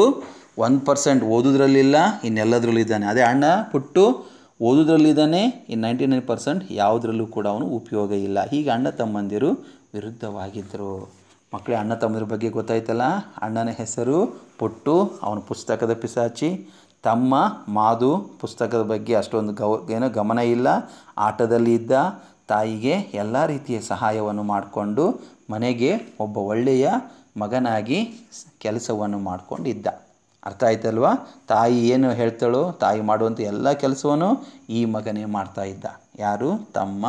ಒನ್ ಪರ್ಸೆಂಟ್ ಓದೋದ್ರಲ್ಲಿಲ್ಲ ಇನ್ನೆಲ್ಲದರಲ್ಲೂ ಇದ್ದಾನೆ ಅದೇ ಅಣ್ಣ ಪುಟ್ಟು ಓದೋದ್ರಲ್ಲಿದ್ದಾನೆ ಈ ನೈಂಟಿ ನೈನ್ ಪರ್ಸೆಂಟ್ ಯಾವುದರಲ್ಲೂ ಕೂಡ ಅವನು ಉಪಯೋಗ ಇಲ್ಲ ಹೀಗೆ ಅಣ್ಣ ತಮ್ಮಂದಿರು ವಿರುದ್ಧವಾಗಿದ್ದರು ಮಕ್ಕಳೇ ಅಣ್ಣ ತಮ್ಮದ್ರ ಬಗ್ಗೆ ಗೊತ್ತಾಯ್ತಲ್ಲ ಅಣ್ಣನ ಹೆಸರು ಪುಟ್ಟು ಅವನ ಪುಸ್ತಕದ ಪಿಸಾಚಿ ತಮ್ಮ ಮಾದು ಪುಸ್ತಕದ ಬಗ್ಗೆ ಅಷ್ಟೊಂದು ಗೌ ಏನೋ ಗಮನ ಇಲ್ಲ ಆಟದಲ್ಲಿ ಇದ್ದ ತಾಯಿಗೆ ಎಲ್ಲ ರೀತಿಯ ಸಹಾಯವನ್ನು ಮಾಡಿಕೊಂಡು ಮನೆಗೆ ಒಬ್ಬ ಒಳ್ಳೆಯ ಮಗನಾಗಿ ಕೆಲಸವನ್ನು ಮಾಡಿಕೊಂಡಿದ್ದ ಅರ್ಥ ಆಯ್ತಲ್ವಾ ತಾಯಿ ಏನು ಹೇಳ್ತಾಳೋ ತಾಯಿ ಮಾಡುವಂಥ ಎಲ್ಲ ಕೆಲಸವನ್ನು ಈ ಮಗನೇ ಮಾಡ್ತಾ ಇದ್ದ ಯಾರು ತಮ್ಮ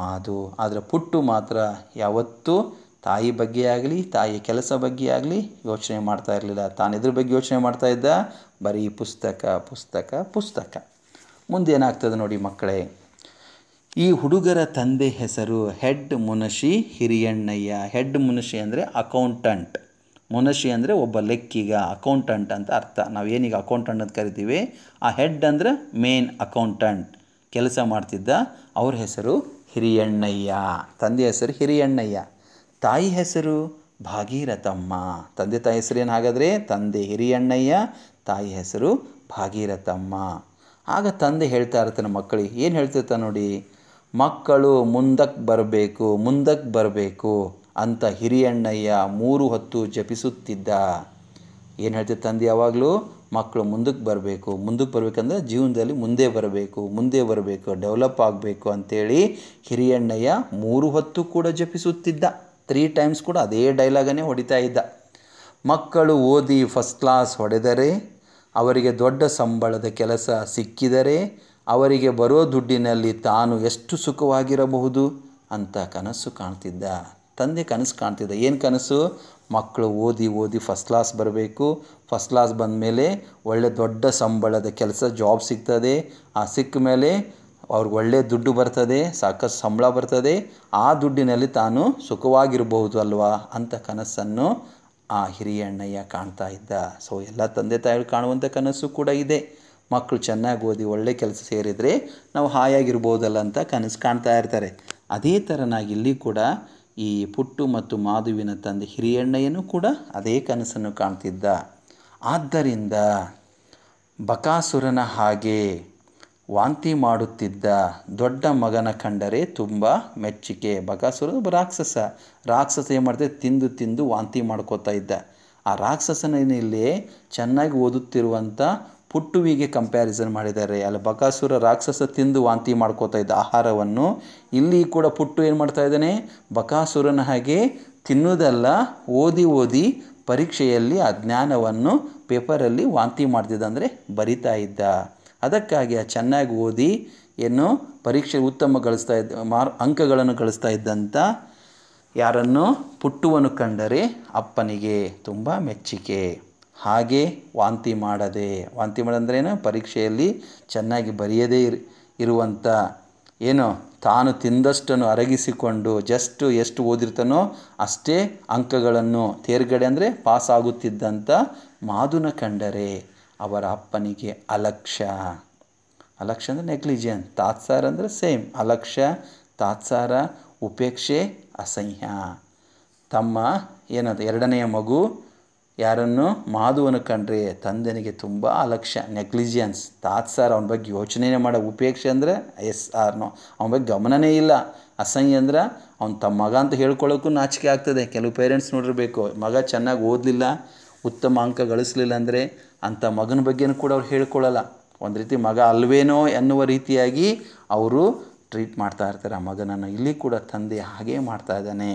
ಮಾದು ಆದರೆ ಪುಟ್ಟು ಮಾತ್ರ ಯಾವತ್ತೂ ತಾಯಿ ಬಗ್ಗೆ ಆಗಲಿ ತಾಯಿಯ ಕೆಲಸ ಬಗ್ಗೆ ಆಗಲಿ ಯೋಚನೆ ಮಾಡ್ತಾ ಇರಲಿಲ್ಲ ತಾನು ಇದ್ರ ಬಗ್ಗೆ ಯೋಚನೆ ಮಾಡ್ತಾ ಇದ್ದ ಬರೀ ಪುಸ್ತಕ ಪುಸ್ತಕ ಪುಸ್ತಕ ಮುಂದೇನಾಗ್ತದೆ ನೋಡಿ ಮಕ್ಕಳೇ ಈ ಹುಡುಗರ ತಂದೆ ಹೆಸರು ಹೆಡ್ ಮುನಶಿ ಹಿರಿಯಣ್ಣಯ್ಯ ಹೆಡ್ ಮುನಶಿ ಅಂದರೆ ಅಕೌಂಟಂಟ್ ಮುನಶಿ ಅಂದರೆ ಒಬ್ಬ ಲೆಕ್ಕಿಗ ಅಕೌಂಟಂಟ್ ಅಂತ ಅರ್ಥ ನಾವು ಏನೀಗ ಅಕೌಂಟಂಟ್ ಅಂತ ಕರಿತೀವಿ ಆ ಹೆಡ್ ಅಂದರೆ ಮೇನ್ ಅಕೌಂಟಂಟ್ ಕೆಲಸ ಮಾಡ್ತಿದ್ದ ಅವ್ರ ಹೆಸರು ಹಿರಿಯಣ್ಣಯ್ಯ ತಂದೆ ಹೆಸರು ಹಿರಿಯಣ್ಣಯ್ಯ ತಾಯಿ ಹೆಸರು ಭಾಗೀರಥಮ್ಮ ತಂದೆ ತಾಯಿ ಹೆಸರು ಏನು ಹಾಗಾದರೆ ತಂದೆ ಹಿರಿಯಣ್ಣಯ್ಯ ತಾಯಿ ಹೆಸರು ಭಾಗೀರಥಮ್ಮ ಆಗ ತಂದೆ ಹೇಳ್ತಾ ಇರ್ತಾನೆ ಮಕ್ಕಳಿಗೆ ಏನು ಹೇಳ್ತಿರ್ತಾನೆ ನೋಡಿ ಮಕ್ಕಳು ಮುಂದಕ್ಕೆ ಬರಬೇಕು ಮುಂದಕ್ಕೆ ಬರಬೇಕು ಅಂತ ಹಿರಿಯಣ್ಣಯ್ಯ ಮೂರು ಹೊತ್ತು ಜಪಿಸುತ್ತಿದ್ದ ಏನು ಹೇಳ್ತಿದ್ದ ತಂದೆ ಯಾವಾಗಲೂ ಮಕ್ಕಳು ಮುಂದಕ್ಕೆ ಬರಬೇಕು ಮುಂದಕ್ಕೆ ಬರಬೇಕಂದ್ರೆ ಜೀವನದಲ್ಲಿ ಮುಂದೆ ಬರಬೇಕು ಮುಂದೆ ಬರಬೇಕು ಡೆವಲಪ್ ಆಗಬೇಕು ಅಂಥೇಳಿ ಹಿರಿಯಣ್ಣಯ್ಯ ಮೂರು ಹೊತ್ತು ಕೂಡ ಜಪಿಸುತ್ತಿದ್ದ ತ್ರೀ ಟೈಮ್ಸ್ ಕೂಡ ಅದೇ ಡೈಲಾಗನ್ನೇ ಹೊಡಿತಾ ಇದ್ದ ಮಕ್ಕಳು ಓದಿ ಫಸ್ಟ್ ಕ್ಲಾಸ್ ಹೊಡೆದರೆ ಅವರಿಗೆ ದೊಡ್ಡ ಸಂಬಳದ ಕೆಲಸ ಸಿಕ್ಕಿದರೆ ಅವರಿಗೆ ಬರೋ ದುಡ್ಡಿನಲ್ಲಿ ತಾನು ಎಷ್ಟು ಸುಖವಾಗಿರಬಹುದು ಅಂತ ಕನಸು ಕಾಣ್ತಿದ್ದ ತಂದೆ ಕನಸು ಕಾಣ್ತಿದ್ದ ಏನು ಕನಸು ಮಕ್ಕಳು ಓದಿ ಓದಿ ಫಸ್ಟ್ ಕ್ಲಾಸ್ ಬರಬೇಕು ಫಸ್ಟ್ ಕ್ಲಾಸ್ ಬಂದ ಮೇಲೆ ಒಳ್ಳೆ ದೊಡ್ಡ ಸಂಬಳದ ಕೆಲಸ ಜಾಬ್ ಸಿಗ್ತದೆ ಆ ಸಿಕ್ಕ ಮೇಲೆ ಅವ್ರಿಗೆ ಒಳ್ಳೆಯ ದುಡ್ಡು ಬರ್ತದೆ ಸಾಕಷ್ಟು ಸಂಬಳ ಬರ್ತದೆ ಆ ದುಡ್ಡಿನಲ್ಲಿ ತಾನು ಸುಖವಾಗಿರ್ಬೋದು ಅಲ್ವಾ ಅಂತ ಕನಸನ್ನು ಆ ಹಿರಿಯ ಅಣ್ಣಯ್ಯ ಕಾಣ್ತಾ ಇದ್ದ ಸೊ ಎಲ್ಲ ತಂದೆ ತಾಯಿಗಳು ಕಾಣುವಂಥ ಕನಸು ಕೂಡ ಇದೆ ಮಕ್ಕಳು ಚೆನ್ನಾಗಿ ಓದಿ ಒಳ್ಳೆ ಕೆಲಸ ಸೇರಿದರೆ ನಾವು ಹಾಯಾಗಿರ್ಬೋದಲ್ಲ ಅಂತ ಕನಸು ಕಾಣ್ತಾ ಇರ್ತಾರೆ ಅದೇ ಥರನಾಗಿ ಇಲ್ಲಿ ಕೂಡ ಈ ಪುಟ್ಟು ಮತ್ತು ಮಾಧುವಿನ ತಂದೆ ಹಿರಿಯಣ್ಣಯ್ಯನೂ ಕೂಡ ಅದೇ ಕನಸನ್ನು ಕಾಣ್ತಿದ್ದ ಆದ್ದರಿಂದ ಬಕಾಸುರನ ಹಾಗೆ ವಾಂತಿ ಮಾಡುತ್ತಿದ್ದ ದೊಡ್ಡ ಮಗನ ಕಂಡರೆ ತುಂಬ ಮೆಚ್ಚುಗೆ ಬಕಾಸುರ ರಾಕ್ಷಸ ರಾಕ್ಷಸ ಏನು ಮಾಡಿದೆ ತಿಂದು ತಿಂದು ವಾಂತಿ ಮಾಡ್ಕೋತಾ ಇದ್ದ ಆ ರಾಕ್ಷಸನಲ್ಲಿ ಚೆನ್ನಾಗಿ ಓದುತ್ತಿರುವಂಥ ಪುಟ್ಟುವಿಗೆ ಕಂಪ್ಯಾರಿಸನ್ ಮಾಡಿದ್ದಾರೆ ಅಲ್ಲಿ ಬಕಾಸುರ ರಾಕ್ಷಸ ತಿಂದು ವಾಂತಿ ಮಾಡ್ಕೋತಾ ಇದ್ದ ಆಹಾರವನ್ನು ಇಲ್ಲಿ ಕೂಡ ಪುಟ್ಟು ಏನು ಮಾಡ್ತಾ ಇದ್ದಾನೆ ಬಕಾಸುರನ ಹಾಗೆ ತಿನ್ನುವುದಲ್ಲ ಓದಿ ಓದಿ ಪರೀಕ್ಷೆಯಲ್ಲಿ ಆ ಜ್ಞಾನವನ್ನು ಪೇಪರಲ್ಲಿ ವಾಂತಿ ಮಾಡ್ತಿದ್ದ ಅಂದರೆ ಬರಿತಾ ಇದ್ದ ಅದಕ್ಕಾಗಿ ಆ ಚೆನ್ನಾಗಿ ಓದಿ ಏನು ಪರೀಕ್ಷೆ ಉತ್ತಮ ಗಳಿಸ್ತಾ ಇದ್ದ ಮಾರ್ ಅಂಕಗಳನ್ನು ಗಳಿಸ್ತಾ ಇದ್ದಂಥ ಯಾರನ್ನು ಪುಟ್ಟುವನ್ನು ಕಂಡರೆ ಅಪ್ಪನಿಗೆ ತುಂಬ ಮೆಚ್ಚಿಕೆ ಹಾಗೆ ವಾಂತಿ ಮಾಡದೆ ವಾಂತಿ ಮಾಡೋದಂದ್ರೇನು ಪರೀಕ್ಷೆಯಲ್ಲಿ ಚೆನ್ನಾಗಿ ಬರೆಯದೇ ಇರ್ ಇರುವಂಥ ಏನು ತಾನು ತಿಂದಷ್ಟನ್ನು ಅರಗಿಸಿಕೊಂಡು ಜಸ್ಟ್ ಎಷ್ಟು ಓದಿರ್ತಾನೋ ಅಷ್ಟೇ ಅಂಕಗಳನ್ನು ತೇರ್ಗಡೆ ಅಂದರೆ ಪಾಸ್ ಆಗುತ್ತಿದ್ದಂಥ ಮಾದುನ ಕಂಡರೆ ಅವರ ಅಪ್ಪನಿಗೆ ಅಲಕ್ಷ್ಯ ಅಲಕ್ಷ ಅಂದರೆ ನೆಗ್ಲಿಜಿಯನ್ ತಾತ್ಸಾರ ಅಂದರೆ ಸೇಮ್ ಅಲಕ್ಷ್ಯ ತಾತ್ಸಾರ ಉಪೇಕ್ಷೆ ಅಸಹ್ಯ ತಮ್ಮ ಏನದು ಎರಡನೆಯ ಮಗು ಯಾರನ್ನು ಮಾಧುವನ್ನು ಕಂಡ್ರೆ ತಂದೆನಿಗೆ ತುಂಬ ಅಲಕ್ಷ್ಯ ನೆಗ್ಲಿಜಿಯನ್ಸ್ ತಾತ್ಸಾರ ಅವನ ಬಗ್ಗೆ ಯೋಚನೆಯೇ ಮಾಡೋ ಉಪೇಕ್ಷೆ ಅಂದರೆ ಎಸ್ ಆರ್ನೋ ಅವನ ಬಗ್ಗೆ ಗಮನನೇ ಇಲ್ಲ ಅಸಹ್ಯ ಅಂದ್ರೆ ಅವ್ನು ತಮ್ಮ ಮಗ ಅಂತ ಹೇಳ್ಕೊಳ್ಳೋಕ್ಕೂ ನಾಚಿಕೆ ಆಗ್ತದೆ ಕೆಲವು ಪೇರೆಂಟ್ಸ್ ನೋಡಿರಬೇಕು ಮಗ ಚೆನ್ನಾಗಿ ಓದಲಿಲ್ಲ ಉತ್ತಮ ಅಂಕ ಗಳಿಸ್ಲಿಲ್ಲ ಅಂದರೆ ಅಂಥ ಮಗನ ಬಗ್ಗೆನೂ ಕೂಡ ಅವ್ರು ಹೇಳ್ಕೊಳ್ಳಲ್ಲ ಒಂದು ರೀತಿ ಮಗ ಅಲ್ವೇನೋ ಎನ್ನುವ ರೀತಿಯಾಗಿ ಅವರು ಟ್ರೀಟ್ ಮಾಡ್ತಾ ಇರ್ತಾರೆ ಆ ಮಗನನ್ನು ಇಲ್ಲಿ ಕೂಡ ತಂದೆ ಹಾಗೇ ಮಾಡ್ತಾ ಇದ್ದಾನೆ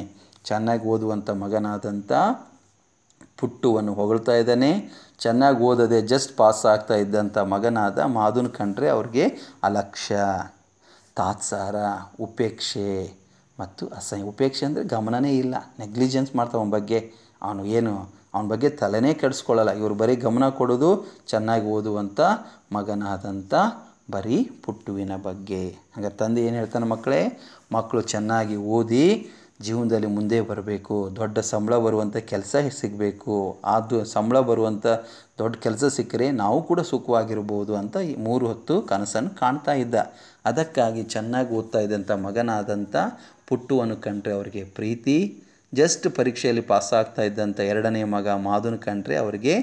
ಚೆನ್ನಾಗಿ ಓದುವಂಥ ಮಗನಾದಂಥ ಪುಟ್ಟುವನ್ನು ಹೊಗಳ್ತಾ ಇದ್ದಾನೆ ಚೆನ್ನಾಗಿ ಓದದೆ ಜಸ್ಟ್ ಪಾಸ್ ಆಗ್ತಾ ಇದ್ದಂಥ ಮಗನಾದ ಮಾಧುನ ಕಂಡ್ರೆ ಅವ್ರಿಗೆ ಅಲಕ್ಷ್ಯ ತಾತ್ಸಾರ ಉಪೇಕ್ಷೆ ಮತ್ತು ಅಸಹ್ಯ ಉಪೇಕ್ಷೆ ಅಂದರೆ ಗಮನವೇ ಇಲ್ಲ ನೆಗ್ಲಿಜೆನ್ಸ್ ಮಾಡ್ತಾವ ಬಗ್ಗೆ ಅವನು ಏನು ಅವನ ಬಗ್ಗೆ ತಲೆನೇ ಕೆಡಿಸ್ಕೊಳ್ಳಲ್ಲ ಇವರು ಬರೀ ಗಮನ ಕೊಡೋದು ಚೆನ್ನಾಗಿ ಓದುವಂಥ ಮಗನಾದಂಥ ಬರೀ ಪುಟ್ಟುವಿನ ಬಗ್ಗೆ ಹಾಗೆ ತಂದೆ ಏನು ಹೇಳ್ತಾನೆ ಮಕ್ಕಳೇ ಮಕ್ಕಳು ಚೆನ್ನಾಗಿ ಓದಿ ಜೀವನದಲ್ಲಿ ಮುಂದೆ ಬರಬೇಕು ದೊಡ್ಡ ಸಂಬಳ ಬರುವಂಥ ಕೆಲಸ ಸಿಗಬೇಕು ಅದು ಸಂಬಳ ಬರುವಂಥ ದೊಡ್ಡ ಕೆಲಸ ಸಿಕ್ಕರೆ ನಾವು ಕೂಡ ಸುಖವಾಗಿರ್ಬೋದು ಅಂತ ಈ ಮೂರು ಹೊತ್ತು ಕನಸನ್ನು ಕಾಣ್ತಾ ಇದ್ದ ಅದಕ್ಕಾಗಿ ಚೆನ್ನಾಗಿ ಓದ್ತಾ ಇದ್ದಂಥ ಮಗನಾದಂಥ ಪುಟ್ಟುವನ್ನು ಕಂಡ್ರೆ ಅವರಿಗೆ ಪ್ರೀತಿ ಜಸ್ಟ್ ಪರೀಕ್ಷೆಯಲ್ಲಿ ಪಾಸಾಗ್ತಾ ಇದ್ದಂಥ ಎರಡನೇ ಮಗ ಮಾಧುನ ಕಂಡ್ರೆ ಅವರಿಗೆ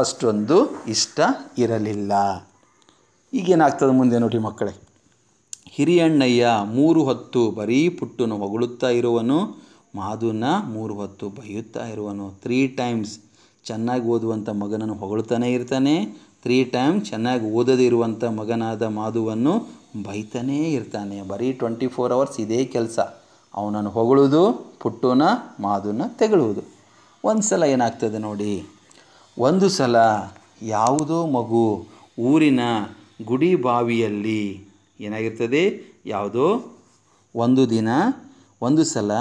ಅಷ್ಟೊಂದು ಇಷ್ಟ ಇರಲಿಲ್ಲ ಈಗೇನಾಗ್ತದೆ ಮುಂದೆ ನೋಡಿ ಮಕ್ಕಳೇ ಹಿರಿಯಣ್ಣಯ್ಯ ಮೂರು ಹೊತ್ತು ಬರೀ ಪುಟ್ಟನು ಹೊಗಳುತ್ತಾ ಇರುವನು ಮಾಧುನ ಮೂರು ಹೊತ್ತು ಬೈಯುತ್ತಾ ಇರುವನು ತ್ರೀ ಟೈಮ್ಸ್ ಚೆನ್ನಾಗಿ ಓದುವಂಥ ಮಗನನ್ನು ಹೊಗಳ್ತಾನೆ ಇರ್ತಾನೆ ತ್ರೀ ಟೈಮ್ ಚೆನ್ನಾಗಿ ಓದದಿರುವಂಥ ಮಗನಾದ ಮಾಧುವನ್ನು ಬೈತಾನೇ ಇರ್ತಾನೆ ಬರೀ ಟ್ವೆಂಟಿ ಫೋರ್ ಅವರ್ಸ್ ಇದೇ ಕೆಲಸ ಅವನನ್ನು ಹೊಗಳುವುದು ಪುಟ್ಟುನ ಮಾದುನ ತೆಗಳುವುದು ಒಂದು ಸಲ ಏನಾಗ್ತದೆ ನೋಡಿ ಒಂದು ಸಲ ಯಾವುದೋ ಮಗು ಊರಿನ ಗುಡಿ ಬಾವಿಯಲ್ಲಿ ಏನಾಗಿರ್ತದೆ ಯಾವುದೋ ಒಂದು ದಿನ ಒಂದು ಸಲ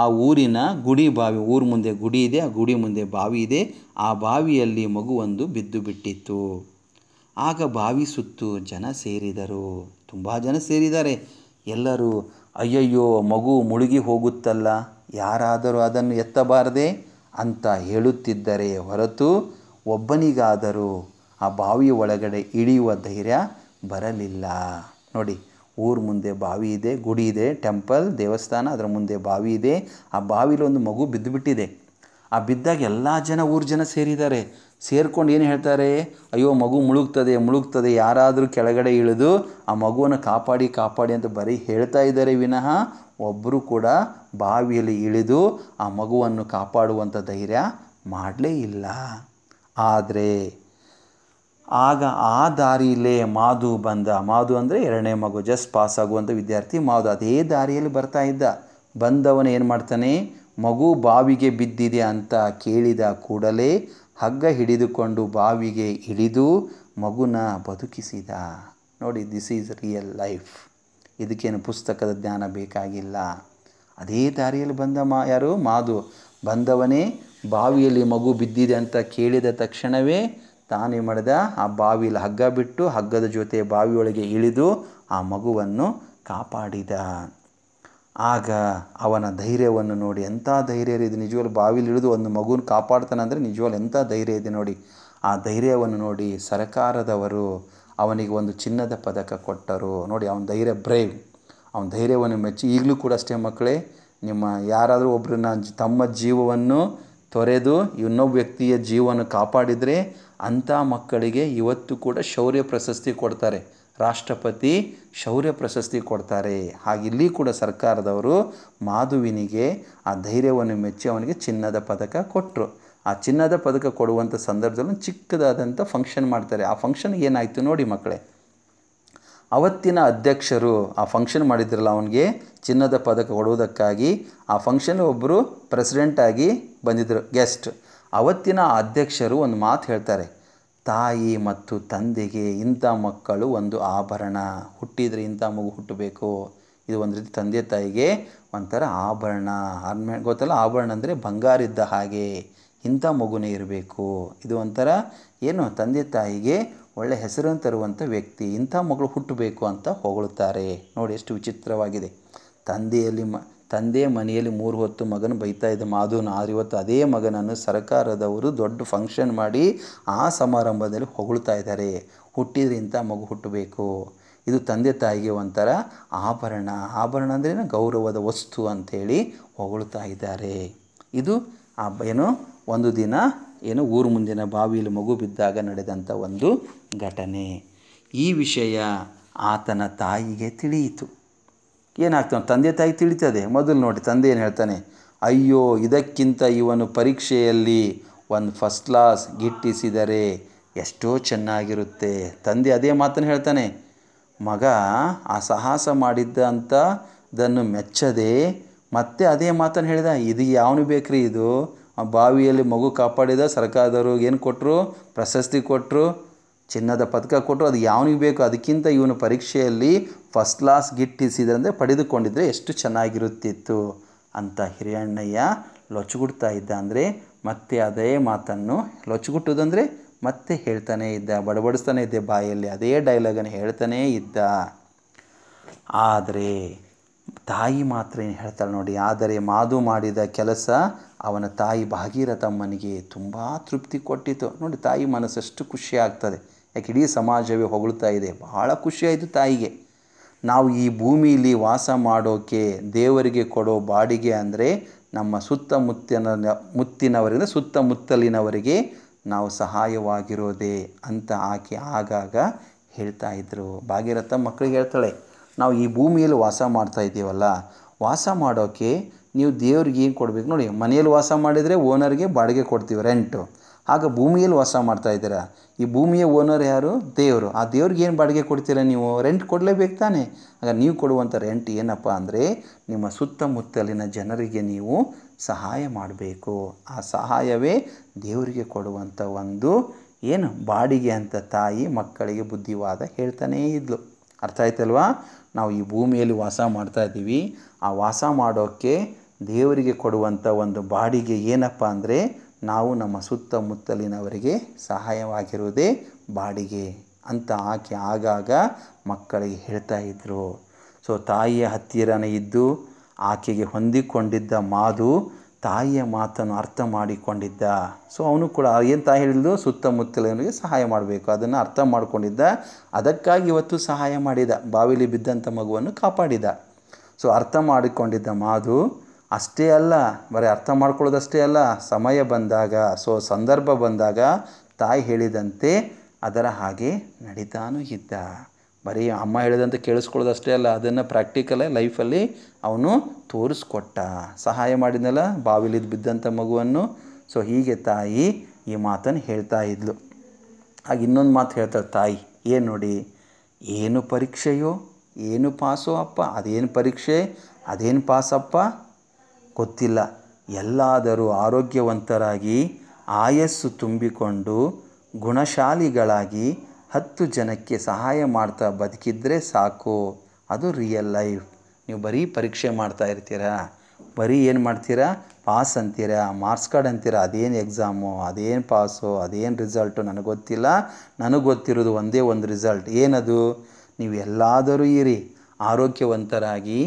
ಆ ಊರಿನ ಗುಡಿ ಬಾವಿ ಊರ ಮುಂದೆ ಗುಡಿ ಇದೆ ಆ ಗುಡಿ ಮುಂದೆ ಬಾವಿ ಇದೆ ಆ ಬಾವಿಯಲ್ಲಿ ಮಗುವೊಂದು ಬಿದ್ದು ಬಿಟ್ಟಿತ್ತು ಆಗ ಬಾವಿ ಸುತ್ತು ಜನ ಸೇರಿದರು ತುಂಬ ಜನ ಸೇರಿದ್ದಾರೆ ಎಲ್ಲರೂ ಅಯ್ಯಯ್ಯೋ ಮಗು ಮುಳುಗಿ ಹೋಗುತ್ತಲ್ಲ ಯಾರಾದರೂ ಅದನ್ನು ಎತ್ತಬಾರದೆ ಅಂತ ಹೇಳುತ್ತಿದ್ದರೆ ಹೊರತು ಒಬ್ಬನಿಗಾದರೂ ಆ ಬಾವಿಯ ಒಳಗಡೆ ಇಳಿಯುವ ಧೈರ್ಯ ಬರಲಿಲ್ಲ ನೋಡಿ ಊರ ಮುಂದೆ ಬಾವಿ ಇದೆ ಗುಡಿ ಇದೆ ಟೆಂಪಲ್ ದೇವಸ್ಥಾನ ಅದರ ಮುಂದೆ ಬಾವಿ ಇದೆ ಆ ಬಾವಿಲೊಂದು ಒಂದು ಮಗು ಬಿದ್ದುಬಿಟ್ಟಿದೆ ಆ ಬಿದ್ದಾಗ ಎಲ್ಲ ಜನ ಊರು ಜನ ಸೇರಿದ್ದಾರೆ ಸೇರಿಕೊಂಡು ಏನು ಹೇಳ್ತಾರೆ ಅಯ್ಯೋ ಮಗು ಮುಳುಗ್ತದೆ ಮುಳುಗ್ತದೆ ಯಾರಾದರೂ ಕೆಳಗಡೆ ಇಳಿದು ಆ ಮಗುವನ್ನು ಕಾಪಾಡಿ ಕಾಪಾಡಿ ಅಂತ ಬರೀ ಹೇಳ್ತಾ ಇದ್ದಾರೆ ವಿನಃ ಒಬ್ಬರು ಕೂಡ ಬಾವಿಯಲ್ಲಿ ಇಳಿದು ಆ ಮಗುವನ್ನು ಕಾಪಾಡುವಂಥ ಧೈರ್ಯ ಮಾಡಲೇ ಇಲ್ಲ ಆದರೆ ಆಗ ಆ ದಾರಿಯಲ್ಲೇ ಮಾಧು ಬಂದ ಮಾಧು ಅಂದರೆ ಎರಡನೇ ಮಗು ಜಸ್ಟ್ ಪಾಸ್ ಆಗುವಂಥ ವಿದ್ಯಾರ್ಥಿ ಮಾಧು ಅದೇ ದಾರಿಯಲ್ಲಿ ಬರ್ತಾ ಇದ್ದ ಬಂದವನು ಏನು ಮಾಡ್ತಾನೆ ಮಗು ಬಾವಿಗೆ ಬಿದ್ದಿದೆ ಅಂತ ಕೇಳಿದ ಕೂಡಲೇ ಹಗ್ಗ ಹಿಡಿದುಕೊಂಡು ಬಾವಿಗೆ ಇಳಿದು ಮಗುನ ಬದುಕಿಸಿದ ನೋಡಿ ದಿಸ್ ಈಸ್ ರಿಯಲ್ ಲೈಫ್ ಇದಕ್ಕೇನು ಪುಸ್ತಕದ ಜ್ಞಾನ ಬೇಕಾಗಿಲ್ಲ ಅದೇ ದಾರಿಯಲ್ಲಿ ಬಂದ ಮಾ ಯಾರು ಮಾದು ಬಂದವನೇ ಬಾವಿಯಲ್ಲಿ ಮಗು ಬಿದ್ದಿದೆ ಅಂತ ಕೇಳಿದ ತಕ್ಷಣವೇ ತಾನೇ ಮಾಡಿದ ಆ ಬಾವಿಯಲ್ಲಿ ಹಗ್ಗ ಬಿಟ್ಟು ಹಗ್ಗದ ಜೊತೆ ಬಾವಿಯೊಳಗೆ ಇಳಿದು ಆ ಮಗುವನ್ನು ಕಾಪಾಡಿದ ಆಗ ಅವನ ಧೈರ್ಯವನ್ನು ನೋಡಿ ಎಂಥ ಧೈರ್ಯ ಇದೆ ನಿಜವಾಗ್ಲೂ ಬಾವಿಲಿ ಹಿಡಿದು ಒಂದು ಮಗುನ ಅಂದರೆ ನಿಜವಾಗ್ಲೂ ಎಂಥ ಧೈರ್ಯ ಇದೆ ನೋಡಿ ಆ ಧೈರ್ಯವನ್ನು ನೋಡಿ ಸರಕಾರದವರು ಅವನಿಗೆ ಒಂದು ಚಿನ್ನದ ಪದಕ ಕೊಟ್ಟರು ನೋಡಿ ಅವನ ಧೈರ್ಯ ಬ್ರೇವ್ ಅವನ ಧೈರ್ಯವನ್ನು ಮೆಚ್ಚಿ ಈಗಲೂ ಕೂಡ ಅಷ್ಟೇ ಮಕ್ಕಳೇ ನಿಮ್ಮ ಯಾರಾದರೂ ಒಬ್ಬರನ್ನ ತಮ್ಮ ಜೀವವನ್ನು ತೊರೆದು ಇನ್ನೊಬ್ಬ ವ್ಯಕ್ತಿಯ ಜೀವವನ್ನು ಕಾಪಾಡಿದರೆ ಅಂಥ ಮಕ್ಕಳಿಗೆ ಇವತ್ತು ಕೂಡ ಶೌರ್ಯ ಪ್ರಶಸ್ತಿ ಕೊಡ್ತಾರೆ ರಾಷ್ಟ್ರಪತಿ ಶೌರ್ಯ ಪ್ರಶಸ್ತಿ ಕೊಡ್ತಾರೆ ಹಾಗೆ ಇಲ್ಲಿ ಕೂಡ ಸರ್ಕಾರದವರು ಮಾಧುವಿನಿಗೆ ಆ ಧೈರ್ಯವನ್ನು ಮೆಚ್ಚಿ ಅವನಿಗೆ ಚಿನ್ನದ ಪದಕ ಕೊಟ್ಟರು ಆ ಚಿನ್ನದ ಪದಕ ಕೊಡುವಂಥ ಸಂದರ್ಭದಲ್ಲಿ ಚಿಕ್ಕದಾದಂಥ ಫಂಕ್ಷನ್ ಮಾಡ್ತಾರೆ ಆ ಫಂಕ್ಷನ್ ಏನಾಯಿತು ನೋಡಿ ಮಕ್ಕಳೇ ಅವತ್ತಿನ ಅಧ್ಯಕ್ಷರು ಆ ಫಂಕ್ಷನ್ ಮಾಡಿದ್ರಲ್ಲ ಅವನಿಗೆ ಚಿನ್ನದ ಪದಕ ಕೊಡುವುದಕ್ಕಾಗಿ ಆ ಫಂಕ್ಷನ್ ಒಬ್ಬರು ಪ್ರೆಸಿಡೆಂಟಾಗಿ ಬಂದಿದ್ದರು ಗೆಸ್ಟ್ ಅವತ್ತಿನ ಅಧ್ಯಕ್ಷರು ಒಂದು ಮಾತು ಹೇಳ್ತಾರೆ ತಾಯಿ ಮತ್ತು ತಂದೆಗೆ ಇಂಥ ಮಕ್ಕಳು ಒಂದು ಆಭರಣ ಹುಟ್ಟಿದರೆ ಇಂಥ ಮಗು ಹುಟ್ಟಬೇಕು ಇದು ಒಂದು ರೀತಿ ತಂದೆ ತಾಯಿಗೆ ಒಂಥರ ಆಭರಣ ಆರ್ಮೆ ಗೊತ್ತಲ್ಲ ಆಭರಣ ಅಂದರೆ ಇದ್ದ ಹಾಗೆ ಇಂಥ ಮಗುನೇ ಇರಬೇಕು ಇದು ಒಂಥರ ಏನು ತಂದೆ ತಾಯಿಗೆ ಒಳ್ಳೆ ಹೆಸರನ್ನು ತರುವಂಥ ವ್ಯಕ್ತಿ ಇಂಥ ಮಗಳು ಹುಟ್ಟಬೇಕು ಅಂತ ಹೊಗಳುತ್ತಾರೆ ನೋಡಿ ಎಷ್ಟು ವಿಚಿತ್ರವಾಗಿದೆ ತಂದೆಯಲ್ಲಿ ಮ ತಂದೆ ಮನೆಯಲ್ಲಿ ಮೂರು ಹೊತ್ತು ಮಗನ ಬೈತಾ ಇದ್ದ ಮಾಧುನ ಆದರೆ ಇವತ್ತು ಅದೇ ಮಗನನ್ನು ಸರ್ಕಾರದವರು ದೊಡ್ಡ ಫಂಕ್ಷನ್ ಮಾಡಿ ಆ ಸಮಾರಂಭದಲ್ಲಿ ಹೊಗಳ್ತಾ ಇದ್ದಾರೆ ಹುಟ್ಟಿದ್ರಿಂದ ಮಗು ಹುಟ್ಟಬೇಕು ಇದು ತಂದೆ ತಾಯಿಗೆ ಒಂಥರ ಆಭರಣ ಆಭರಣ ಅಂದರೆ ಗೌರವದ ವಸ್ತು ಅಂಥೇಳಿ ಹೊಗಳ್ತಾ ಇದ್ದಾರೆ ಇದು ಆ ಏನು ಒಂದು ದಿನ ಏನು ಊರು ಮುಂದಿನ ಬಾವಿಯಲ್ಲಿ ಮಗು ಬಿದ್ದಾಗ ನಡೆದಂಥ ಒಂದು ಘಟನೆ ಈ ವಿಷಯ ಆತನ ತಾಯಿಗೆ ತಿಳಿಯಿತು ಏನಾಗ್ತವೆ ತಂದೆ ತಾಯಿ ತಿಳಿತದೆ ಮೊದಲು ನೋಡಿ ತಂದೆ ಏನು ಹೇಳ್ತಾನೆ ಅಯ್ಯೋ ಇದಕ್ಕಿಂತ ಇವನು ಪರೀಕ್ಷೆಯಲ್ಲಿ ಒಂದು ಫಸ್ಟ್ ಕ್ಲಾಸ್ ಗಿಟ್ಟಿಸಿದರೆ ಎಷ್ಟೋ ಚೆನ್ನಾಗಿರುತ್ತೆ ತಂದೆ ಅದೇ ಮಾತನ್ನು ಹೇಳ್ತಾನೆ ಮಗ ಆ ಸಾಹಸ ಮಾಡಿದ್ದ ಅಂತ ದನ್ನು ಮೆಚ್ಚದೆ ಮತ್ತೆ ಅದೇ ಮಾತನ್ನು ಹೇಳಿದ ಇದು ಯಾವನು ಬೇಕ್ರಿ ಇದು ಆ ಬಾವಿಯಲ್ಲಿ ಮಗು ಕಾಪಾಡಿದ ಸರ್ಕಾರದವರು ಏನು ಕೊಟ್ಟರು ಪ್ರಶಸ್ತಿ ಕೊಟ್ಟರು ಚಿನ್ನದ ಪದಕ ಕೊಟ್ಟರು ಅದು ಯಾವನಿಗೆ ಬೇಕು ಅದಕ್ಕಿಂತ ಇವನು ಪರೀಕ್ಷೆಯಲ್ಲಿ ಫಸ್ಟ್ ಕ್ಲಾಸ್ ಗಿಟ್ಟಿಸಿದ್ರಂದರೆ ಪಡೆದುಕೊಂಡಿದ್ರೆ ಎಷ್ಟು ಚೆನ್ನಾಗಿರುತ್ತಿತ್ತು ಅಂತ ಹಿರಿಯಣ್ಣಯ್ಯ ಲೊಚ್ಚುಗುಡ್ತಾ ಇದ್ದ ಅಂದರೆ ಮತ್ತೆ ಅದೇ ಮಾತನ್ನು ಲೊಚ್ಚುಗುಟ್ಟುದಂದರೆ ಮತ್ತೆ ಹೇಳ್ತಾನೇ ಇದ್ದ ಬಡಬಡಿಸ್ತಾನೆ ಇದ್ದೆ ಬಾಯಲ್ಲಿ ಅದೇ ಡೈಲಾಗನ್ನು ಹೇಳ್ತಾನೇ ಇದ್ದ ಆದರೆ ತಾಯಿ ಮಾತ್ರ ಏನು ಹೇಳ್ತಾಳೆ ನೋಡಿ ಆದರೆ ಮಾದು ಮಾಡಿದ ಕೆಲಸ ಅವನ ತಾಯಿ ಭಾಗೀರಥಮ್ಮನಿಗೆ ತುಂಬ ತೃಪ್ತಿ ಕೊಟ್ಟಿತು ನೋಡಿ ತಾಯಿ ಮನಸ್ಸಷ್ಟು ಖುಷಿ ಆಗ್ತದೆ ಯಾಕೆ ಇಡೀ ಸಮಾಜವೇ ಹೊಗಳ್ತಾ ಇದೆ ಬಹಳ ಖುಷಿಯಾಯಿತು ತಾಯಿಗೆ ನಾವು ಈ ಭೂಮಿಯಲ್ಲಿ ವಾಸ ಮಾಡೋಕೆ ದೇವರಿಗೆ ಕೊಡೋ ಬಾಡಿಗೆ ಅಂದರೆ ನಮ್ಮ ಸುತ್ತಮುತ್ತಿನ ಮುತ್ತಿನವರಿಂದ ಸುತ್ತಮುತ್ತಲಿನವರಿಗೆ ನಾವು ಸಹಾಯವಾಗಿರೋದೇ ಅಂತ ಆಕೆ ಆಗಾಗ ಹೇಳ್ತಾ ಇದ್ದರು ಭಾಗೀರಥ ಮಕ್ಕಳಿಗೆ ಹೇಳ್ತಾಳೆ ನಾವು ಈ ಭೂಮಿಯಲ್ಲಿ ವಾಸ ಮಾಡ್ತಾ ಇದ್ದೀವಲ್ಲ ವಾಸ ಮಾಡೋಕೆ ನೀವು ದೇವ್ರಿಗೆ ಏನು ಕೊಡಬೇಕು ನೋಡಿ ಮನೆಯಲ್ಲಿ ವಾಸ ಮಾಡಿದರೆ ಓನರ್ಗೆ ಬಾಡಿಗೆ ಕೊಡ್ತೀವಿ ರೆಂಟು ಆಗ ಭೂಮಿಯಲ್ಲಿ ವಾಸ ಮಾಡ್ತಾ ಇದ್ದೀರ ಈ ಭೂಮಿಯ ಓನರ್ ಯಾರು ದೇವರು ಆ ದೇವ್ರಿಗೆ ಏನು ಬಾಡಿಗೆ ಕೊಡ್ತೀರ ನೀವು ರೆಂಟ್ ಕೊಡಲೇಬೇಕು ತಾನೆ ಆಗ ನೀವು ಕೊಡುವಂಥ ರೆಂಟ್ ಏನಪ್ಪ ಅಂದರೆ ನಿಮ್ಮ ಸುತ್ತಮುತ್ತಲಿನ ಜನರಿಗೆ ನೀವು ಸಹಾಯ ಮಾಡಬೇಕು ಆ ಸಹಾಯವೇ ದೇವರಿಗೆ ಕೊಡುವಂಥ ಒಂದು ಏನು ಬಾಡಿಗೆ ಅಂತ ತಾಯಿ ಮಕ್ಕಳಿಗೆ ಬುದ್ಧಿವಾದ ಹೇಳ್ತಾನೇ ಇದ್ಲು ಅರ್ಥ ಆಯ್ತಲ್ವಾ ನಾವು ಈ ಭೂಮಿಯಲ್ಲಿ ವಾಸ ಮಾಡ್ತಾ ಇದ್ದೀವಿ ಆ ವಾಸ ಮಾಡೋಕ್ಕೆ ದೇವರಿಗೆ ಕೊಡುವಂಥ ಒಂದು ಬಾಡಿಗೆ ಏನಪ್ಪ ಅಂದರೆ ನಾವು ನಮ್ಮ ಸುತ್ತಮುತ್ತಲಿನವರಿಗೆ ಸಹಾಯವಾಗಿರುವುದೇ ಬಾಡಿಗೆ ಅಂತ ಆಕೆ ಆಗಾಗ ಮಕ್ಕಳಿಗೆ ಹೇಳ್ತಾ ಇದ್ದರು ಸೊ ತಾಯಿಯ ಹತ್ತಿರನೇ ಇದ್ದು ಆಕೆಗೆ ಹೊಂದಿಕೊಂಡಿದ್ದ ಮಾಧು ತಾಯಿಯ ಮಾತನ್ನು ಅರ್ಥ ಮಾಡಿಕೊಂಡಿದ್ದ ಸೊ ಅವನು ಕೂಡ ಏನು ತಾಯಿ ಹೇಳಿದ್ದು ಸುತ್ತಮುತ್ತಲಿನವರಿಗೆ ಸಹಾಯ ಮಾಡಬೇಕು ಅದನ್ನು ಅರ್ಥ ಮಾಡಿಕೊಂಡಿದ್ದ ಅದಕ್ಕಾಗಿ ಇವತ್ತು ಸಹಾಯ ಮಾಡಿದ ಬಾವಿಲಿ ಬಿದ್ದಂಥ ಮಗುವನ್ನು ಕಾಪಾಡಿದ ಸೊ ಅರ್ಥ ಮಾಡಿಕೊಂಡಿದ್ದ ಮಾಧು ಅಷ್ಟೇ ಅಲ್ಲ ಬರೀ ಅರ್ಥ ಮಾಡ್ಕೊಳ್ಳೋದಷ್ಟೇ ಅಲ್ಲ ಸಮಯ ಬಂದಾಗ ಸೊ ಸಂದರ್ಭ ಬಂದಾಗ ತಾಯಿ ಹೇಳಿದಂತೆ ಅದರ ಹಾಗೆ ನಡೀತಾನೂ ಇದ್ದ ಬರೀ ಅಮ್ಮ ಹೇಳಿದಂತೆ ಕೇಳಿಸ್ಕೊಳ್ಳೋದಷ್ಟೇ ಅಲ್ಲ ಅದನ್ನು ಪ್ರಾಕ್ಟಿಕಲೇ ಲೈಫಲ್ಲಿ ಅವನು ತೋರಿಸ್ಕೊಟ್ಟ ಸಹಾಯ ಮಾಡಿದ್ನಲ್ಲ ಬಾವಿಲಿದ್ದು ಬಿದ್ದಂಥ ಮಗುವನ್ನು ಸೊ ಹೀಗೆ ತಾಯಿ ಈ ಮಾತನ್ನು ಹೇಳ್ತಾ ಇದ್ಲು ಆಗ ಇನ್ನೊಂದು ಮಾತು ಹೇಳ್ತಾಳೆ ತಾಯಿ ಏನು ನೋಡಿ ಏನು ಪರೀಕ್ಷೆಯೋ ಏನು ಪಾಸೋ ಅಪ್ಪ ಅದೇನು ಪರೀಕ್ಷೆ ಅದೇನು ಪಾಸಪ್ಪ ಗೊತ್ತಿಲ್ಲ ಎಲ್ಲಾದರೂ ಆರೋಗ್ಯವಂತರಾಗಿ ಆಯಸ್ಸು ತುಂಬಿಕೊಂಡು ಗುಣಶಾಲಿಗಳಾಗಿ ಹತ್ತು ಜನಕ್ಕೆ ಸಹಾಯ ಮಾಡ್ತಾ ಬದುಕಿದ್ರೆ ಸಾಕು ಅದು ರಿಯಲ್ ಲೈಫ್ ನೀವು ಬರೀ ಪರೀಕ್ಷೆ ಮಾಡ್ತಾ ಇರ್ತೀರಾ ಬರೀ ಏನು ಮಾಡ್ತೀರಾ ಪಾಸ್ ಅಂತೀರಾ ಮಾರ್ಕ್ಸ್ ಕಾರ್ಡ್ ಅಂತೀರಾ ಅದೇನು ಎಕ್ಸಾಮು ಅದೇನು ಪಾಸು ಅದೇನು ರಿಸಲ್ಟು ನನಗೆ ಗೊತ್ತಿಲ್ಲ ನನಗೆ ಗೊತ್ತಿರೋದು ಒಂದೇ ಒಂದು ರಿಸಲ್ಟ್ ಏನದು ನೀವು ಎಲ್ಲಾದರೂ ಇರಿ ಆರೋಗ್ಯವಂತರಾಗಿ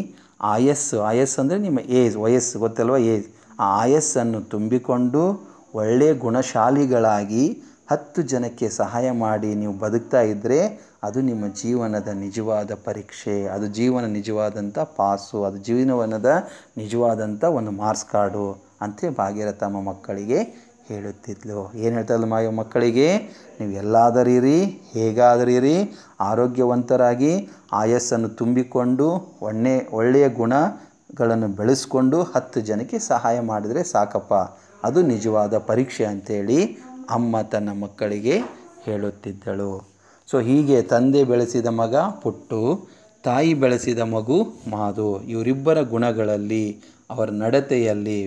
ಆಯಸ್ಸು ಆಯಸ್ಸು ಅಂದರೆ ನಿಮ್ಮ ಏಜ್ ವಯಸ್ಸು ಗೊತ್ತಲ್ವ ಏಜ್ ಆ ಆಯಸ್ಸನ್ನು ತುಂಬಿಕೊಂಡು ಒಳ್ಳೆಯ ಗುಣಶಾಲಿಗಳಾಗಿ ಹತ್ತು ಜನಕ್ಕೆ ಸಹಾಯ ಮಾಡಿ ನೀವು ಬದುಕ್ತಾ ಇದ್ದರೆ ಅದು ನಿಮ್ಮ ಜೀವನದ ನಿಜವಾದ ಪರೀಕ್ಷೆ ಅದು ಜೀವನ ನಿಜವಾದಂಥ ಪಾಸು ಅದು ಜೀವನವನದ ನಿಜವಾದಂಥ ಒಂದು ಮಾರ್ಕ್ಸ್ ಕಾರ್ಡು ಅಂತ ತಮ್ಮ ಮಕ್ಕಳಿಗೆ ಹೇಳುತ್ತಿದ್ಲು ಏನು ಹೇಳ್ತಾಯಿದ್ಲು ಮಾಯ ಮಕ್ಕಳಿಗೆ ನೀವು ಹೇಗಾದರೂ ಇರಿ ಆರೋಗ್ಯವಂತರಾಗಿ ಆಯಸ್ಸನ್ನು ತುಂಬಿಕೊಂಡು ಒಳ್ಳೆ ಒಳ್ಳೆಯ ಗುಣಗಳನ್ನು ಬೆಳೆಸ್ಕೊಂಡು ಹತ್ತು ಜನಕ್ಕೆ ಸಹಾಯ ಮಾಡಿದರೆ ಸಾಕಪ್ಪ ಅದು ನಿಜವಾದ ಪರೀಕ್ಷೆ ಅಂತೇಳಿ ಅಮ್ಮ ತನ್ನ ಮಕ್ಕಳಿಗೆ ಹೇಳುತ್ತಿದ್ದಳು ಸೊ ಹೀಗೆ ತಂದೆ ಬೆಳೆಸಿದ ಮಗ ಪುಟ್ಟು ತಾಯಿ ಬೆಳೆಸಿದ ಮಗು ಮಾದು ಇವರಿಬ್ಬರ ಗುಣಗಳಲ್ಲಿ ಅವರ ನಡತೆಯಲ್ಲಿ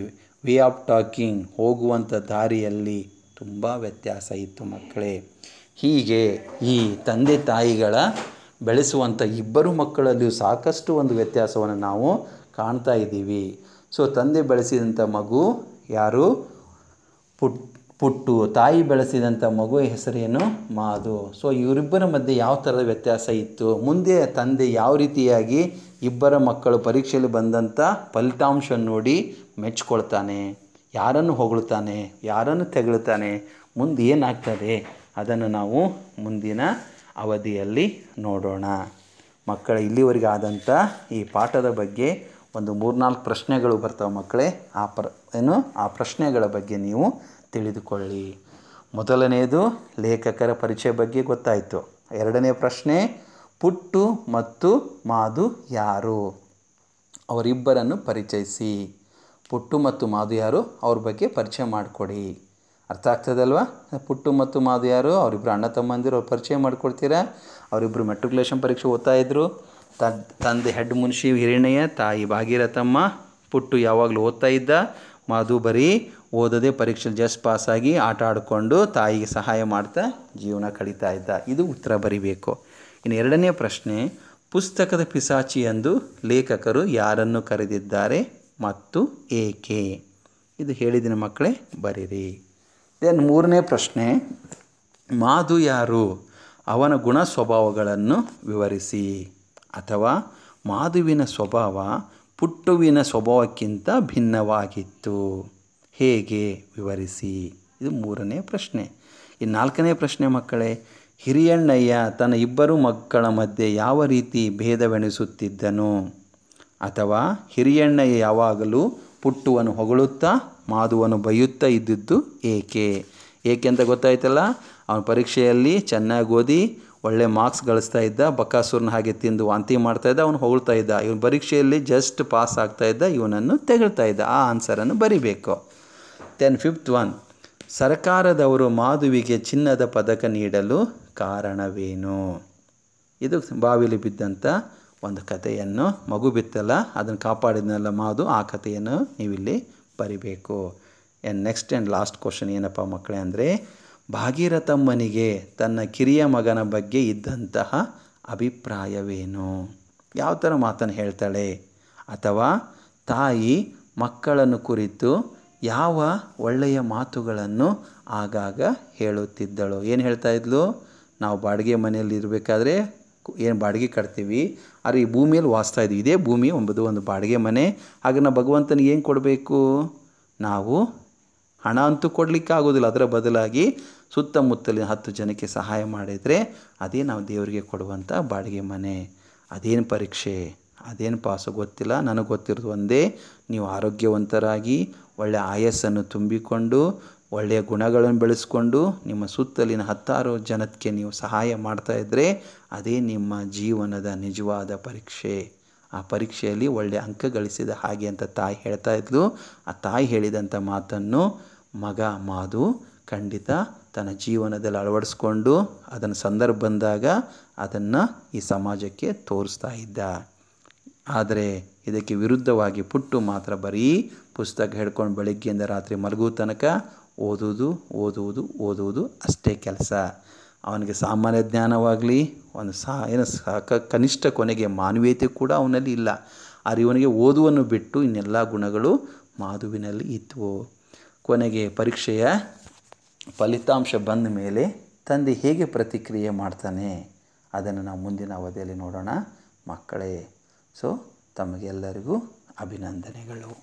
ವೇ ಆಫ್ ಟಾಕಿಂಗ್ ಹೋಗುವಂಥ ದಾರಿಯಲ್ಲಿ ತುಂಬ ವ್ಯತ್ಯಾಸ ಇತ್ತು ಮಕ್ಕಳೇ ಹೀಗೆ ಈ ತಂದೆ ತಾಯಿಗಳ ಬೆಳೆಸುವಂಥ ಇಬ್ಬರು ಮಕ್ಕಳಲ್ಲಿಯೂ ಸಾಕಷ್ಟು ಒಂದು ವ್ಯತ್ಯಾಸವನ್ನು ನಾವು ಕಾಣ್ತಾ ಇದ್ದೀವಿ ಸೊ ತಂದೆ ಬೆಳೆಸಿದಂಥ ಮಗು ಯಾರು ಪುಟ್ ಪುಟ್ಟು ತಾಯಿ ಬೆಳೆಸಿದಂಥ ಮಗುವ ಹೆಸರೇನು ಮಾಧು ಸೊ ಇವರಿಬ್ಬರ ಮಧ್ಯೆ ಯಾವ ಥರದ ವ್ಯತ್ಯಾಸ ಇತ್ತು ಮುಂದೆ ತಂದೆ ಯಾವ ರೀತಿಯಾಗಿ ಇಬ್ಬರ ಮಕ್ಕಳು ಪರೀಕ್ಷೆಯಲ್ಲಿ ಬಂದಂಥ ಫಲಿತಾಂಶ ನೋಡಿ ಮೆಚ್ಕೊಳ್ತಾನೆ ಯಾರನ್ನು ಹೊಗಳುತ್ತಾನೆ ಯಾರನ್ನು ತೆಗಳ್ತಾನೆ ಮುಂದೆ ಏನಾಗ್ತದೆ ಅದನ್ನು ನಾವು ಮುಂದಿನ ಅವಧಿಯಲ್ಲಿ ನೋಡೋಣ ಮಕ್ಕಳ ಇಲ್ಲಿವರೆಗೆ ಆದಂಥ ಈ ಪಾಠದ ಬಗ್ಗೆ ಒಂದು ಮೂರ್ನಾಲ್ಕು ಪ್ರಶ್ನೆಗಳು ಬರ್ತಾವೆ ಮಕ್ಕಳೇ ಆ ಪ್ರ ಏನು ಆ ಪ್ರಶ್ನೆಗಳ ಬಗ್ಗೆ ನೀವು ತಿಳಿದುಕೊಳ್ಳಿ ಮೊದಲನೆಯದು ಲೇಖಕರ ಪರಿಚಯ ಬಗ್ಗೆ ಗೊತ್ತಾಯಿತು ಎರಡನೇ ಪ್ರಶ್ನೆ ಪುಟ್ಟು ಮತ್ತು ಮಾದು ಯಾರು ಅವರಿಬ್ಬರನ್ನು ಪರಿಚಯಿಸಿ ಪುಟ್ಟು ಮತ್ತು ಮಾದು ಯಾರು ಅವ್ರ ಬಗ್ಗೆ ಪರಿಚಯ ಮಾಡಿಕೊಡಿ ಅರ್ಥ ಆಗ್ತದಲ್ವಾ ಪುಟ್ಟು ಮತ್ತು ಮಾದು ಯಾರು ಅವರಿಬ್ಬರು ಅಣ್ಣ ತಮ್ಮಂದಿರು ಅವ್ರು ಪರಿಚಯ ಮಾಡಿಕೊಡ್ತೀರಾ ಅವರಿಬ್ಬರು ಮೆಟ್ರಿಕುಲೇಷನ್ ಪರೀಕ್ಷೆ ಓದ್ತಾ ಇದ್ದರು ತಂದೆ ಹೆಡ್ ಮುನ್ಷಿ ಹಿರಣಯ್ಯ ತಾಯಿ ಭಾಗೀರಥಮ್ಮ ಪುಟ್ಟು ಯಾವಾಗಲೂ ಓದ್ತಾ ಇದ್ದ ಮಾಧು ಬರೀ ಓದೋದೇ ಪರೀಕ್ಷೆಲಿ ಜಸ್ಟ್ ಪಾಸಾಗಿ ಆಟ ಆಡಿಕೊಂಡು ತಾಯಿಗೆ ಸಹಾಯ ಮಾಡ್ತಾ ಜೀವನ ಕಳೀತಾ ಇದ್ದ ಇದು ಉತ್ತರ ಬರಿಬೇಕು ಇನ್ನು ಎರಡನೇ ಪ್ರಶ್ನೆ ಪುಸ್ತಕದ ಪಿಸಾಚಿ ಎಂದು ಲೇಖಕರು ಯಾರನ್ನು ಕರೆದಿದ್ದಾರೆ ಮತ್ತು ಏಕೆ ಇದು ಹೇಳಿದಿನ ಮಕ್ಕಳೇ ಬರೀರಿ ದೆನ್ ಮೂರನೇ ಪ್ರಶ್ನೆ ಮಾದು ಯಾರು ಅವನ ಗುಣ ಸ್ವಭಾವಗಳನ್ನು ವಿವರಿಸಿ ಅಥವಾ ಮಾಧುವಿನ ಸ್ವಭಾವ ಪುಟ್ಟುವಿನ ಸ್ವಭಾವಕ್ಕಿಂತ ಭಿನ್ನವಾಗಿತ್ತು ಹೇಗೆ ವಿವರಿಸಿ ಇದು ಮೂರನೇ ಪ್ರಶ್ನೆ ಈ ನಾಲ್ಕನೇ ಪ್ರಶ್ನೆ ಮಕ್ಕಳೇ ಹಿರಿಯಣ್ಣಯ್ಯ ತನ್ನ ಇಬ್ಬರು ಮಕ್ಕಳ ಮಧ್ಯೆ ಯಾವ ರೀತಿ ಭೇದವೆನಿಸುತ್ತಿದ್ದನು ಅಥವಾ ಹಿರಿಯಣ್ಣಯ್ಯ ಯಾವಾಗಲೂ ಪುಟ್ಟುವನ್ನು ಹೊಗಳುತ್ತಾ ಮಾಧುವನ್ನು ಬೈಯುತ್ತಾ ಇದ್ದಿದ್ದು ಏಕೆ ಏಕೆ ಅಂತ ಗೊತ್ತಾಯ್ತಲ್ಲ ಅವನ ಪರೀಕ್ಷೆಯಲ್ಲಿ ಚೆನ್ನಾಗಿ ಓದಿ ಒಳ್ಳೆ ಮಾರ್ಕ್ಸ್ ಗಳಿಸ್ತಾ ಇದ್ದ ಬಕಾಸೂರ್ನ ಹಾಗೆ ತಿಂದು ವಾಂತಿ ಮಾಡ್ತಾ ಇದ್ದ ಅವನು ಹೊಗಳ್ತಾ ಇದ್ದ ಇವನು ಪರೀಕ್ಷೆಯಲ್ಲಿ ಜಸ್ಟ್ ಪಾಸ್ ಆಗ್ತಾ ಇದ್ದ ಇವನನ್ನು ತೆಗಳ್ತಾ ಇದ್ದ ಆ ಆನ್ಸರನ್ನು ಬರಿಬೇಕು ದೆನ್ ಫಿಫ್ತ್ ಒನ್ ಸರ್ಕಾರದವರು ಮಾಧುವಿಗೆ ಚಿನ್ನದ ಪದಕ ನೀಡಲು ಕಾರಣವೇನು ಇದು ಬಾವಿಲಿ ಬಿದ್ದಂಥ ಒಂದು ಕಥೆಯನ್ನು ಮಗು ಬಿತ್ತಲ್ಲ ಅದನ್ನು ಕಾಪಾಡಿದ್ನಲ್ಲ ಮಾಧು ಆ ಕಥೆಯನ್ನು ನೀವಿಲ್ಲಿ ಬರಿಬೇಕು and next and last question ಏನಪ್ಪ ಮಕ್ಕಳೇ ಅಂದರೆ ಭಾಗೀರಥಮ್ಮನಿಗೆ ತನ್ನ ಕಿರಿಯ ಮಗನ ಬಗ್ಗೆ ಇದ್ದಂತಹ ಅಭಿಪ್ರಾಯವೇನು ಯಾವ ಥರ ಮಾತನ್ನು ಹೇಳ್ತಾಳೆ ಅಥವಾ ತಾಯಿ ಮಕ್ಕಳನ್ನು ಕುರಿತು ಯಾವ ಒಳ್ಳೆಯ ಮಾತುಗಳನ್ನು ಆಗಾಗ ಹೇಳುತ್ತಿದ್ದಳು ಏನು ಹೇಳ್ತಾ ಇದ್ಲು ನಾವು ಬಾಡಿಗೆ ಮನೆಯಲ್ಲಿ ಇರಬೇಕಾದ್ರೆ ಏನು ಬಾಡಿಗೆ ಕಟ್ತೀವಿ ಆದರೆ ಈ ಭೂಮಿಯಲ್ಲಿ ವಾಸ್ತಾ ಇದೆ ಇದೇ ಭೂಮಿ ಒಂಬುದು ಒಂದು ಬಾಡಿಗೆ ಮನೆ ಹಾಗೆ ನಾವು ಭಗವಂತನಿಗೆ ಏನು ಕೊಡಬೇಕು ನಾವು ಹಣ ಅಂತೂ ಕೊಡಲಿಕ್ಕೆ ಆಗೋದಿಲ್ಲ ಅದರ ಬದಲಾಗಿ ಸುತ್ತಮುತ್ತಲಿನ ಹತ್ತು ಜನಕ್ಕೆ ಸಹಾಯ ಮಾಡಿದರೆ ಅದೇ ನಾವು ದೇವರಿಗೆ ಕೊಡುವಂಥ ಬಾಡಿಗೆ ಮನೆ ಅದೇನು ಪರೀಕ್ಷೆ ಅದೇನು ಪಾಸು ಗೊತ್ತಿಲ್ಲ ನನಗೆ ಗೊತ್ತಿರೋದು ಒಂದೇ ನೀವು ಆರೋಗ್ಯವಂತರಾಗಿ ಒಳ್ಳೆಯ ಆಯಸ್ಸನ್ನು ತುಂಬಿಕೊಂಡು ಒಳ್ಳೆಯ ಗುಣಗಳನ್ನು ಬೆಳೆಸ್ಕೊಂಡು ನಿಮ್ಮ ಸುತ್ತಲಿನ ಹತ್ತಾರು ಜನಕ್ಕೆ ನೀವು ಸಹಾಯ ಮಾಡ್ತಾ ಇದ್ದರೆ ಅದೇ ನಿಮ್ಮ ಜೀವನದ ನಿಜವಾದ ಪರೀಕ್ಷೆ ಆ ಪರೀಕ್ಷೆಯಲ್ಲಿ ಒಳ್ಳೆಯ ಅಂಕ ಗಳಿಸಿದ ಹಾಗೆ ಅಂತ ತಾಯಿ ಹೇಳ್ತಾ ಇದ್ಲು ಆ ತಾಯಿ ಹೇಳಿದಂಥ ಮಾತನ್ನು ಮಗ ಮಾಧು ಖಂಡಿತ ತನ್ನ ಜೀವನದಲ್ಲಿ ಅಳವಡಿಸ್ಕೊಂಡು ಅದನ್ನು ಸಂದರ್ಭ ಬಂದಾಗ ಅದನ್ನು ಈ ಸಮಾಜಕ್ಕೆ ತೋರಿಸ್ತಾ ಇದ್ದ ಆದರೆ ಇದಕ್ಕೆ ವಿರುದ್ಧವಾಗಿ ಪುಟ್ಟು ಮಾತ್ರ ಬರೀ ಪುಸ್ತಕ ಹಿಡ್ಕೊಂಡು ಬೆಳಗ್ಗೆಯಿಂದ ರಾತ್ರಿ ಮಲಗುವ ತನಕ ಓದುವುದು ಓದುವುದು ಓದುವುದು ಅಷ್ಟೇ ಕೆಲಸ ಅವನಿಗೆ ಸಾಮಾನ್ಯ ಜ್ಞಾನವಾಗಲಿ ಒಂದು ಸಾ ಏನು ಸಾಕ ಕನಿಷ್ಠ ಕೊನೆಗೆ ಮಾನವೀಯತೆ ಕೂಡ ಅವನಲ್ಲಿ ಇಲ್ಲ ಆದರೆ ಇವನಿಗೆ ಓದುವನ್ನು ಬಿಟ್ಟು ಇನ್ನೆಲ್ಲ ಗುಣಗಳು ಮಾಧುವಿನಲ್ಲಿ ಇತ್ತು ಕೊನೆಗೆ ಪರೀಕ್ಷೆಯ ಫಲಿತಾಂಶ ಬಂದ ಮೇಲೆ ತಂದೆ ಹೇಗೆ ಪ್ರತಿಕ್ರಿಯೆ ಮಾಡ್ತಾನೆ ಅದನ್ನು ನಾವು ಮುಂದಿನ ಅವಧಿಯಲ್ಲಿ ನೋಡೋಣ ಮಕ್ಕಳೇ ಸೊ ತಮಗೆಲ್ಲರಿಗೂ ಅಭಿನಂದನೆಗಳು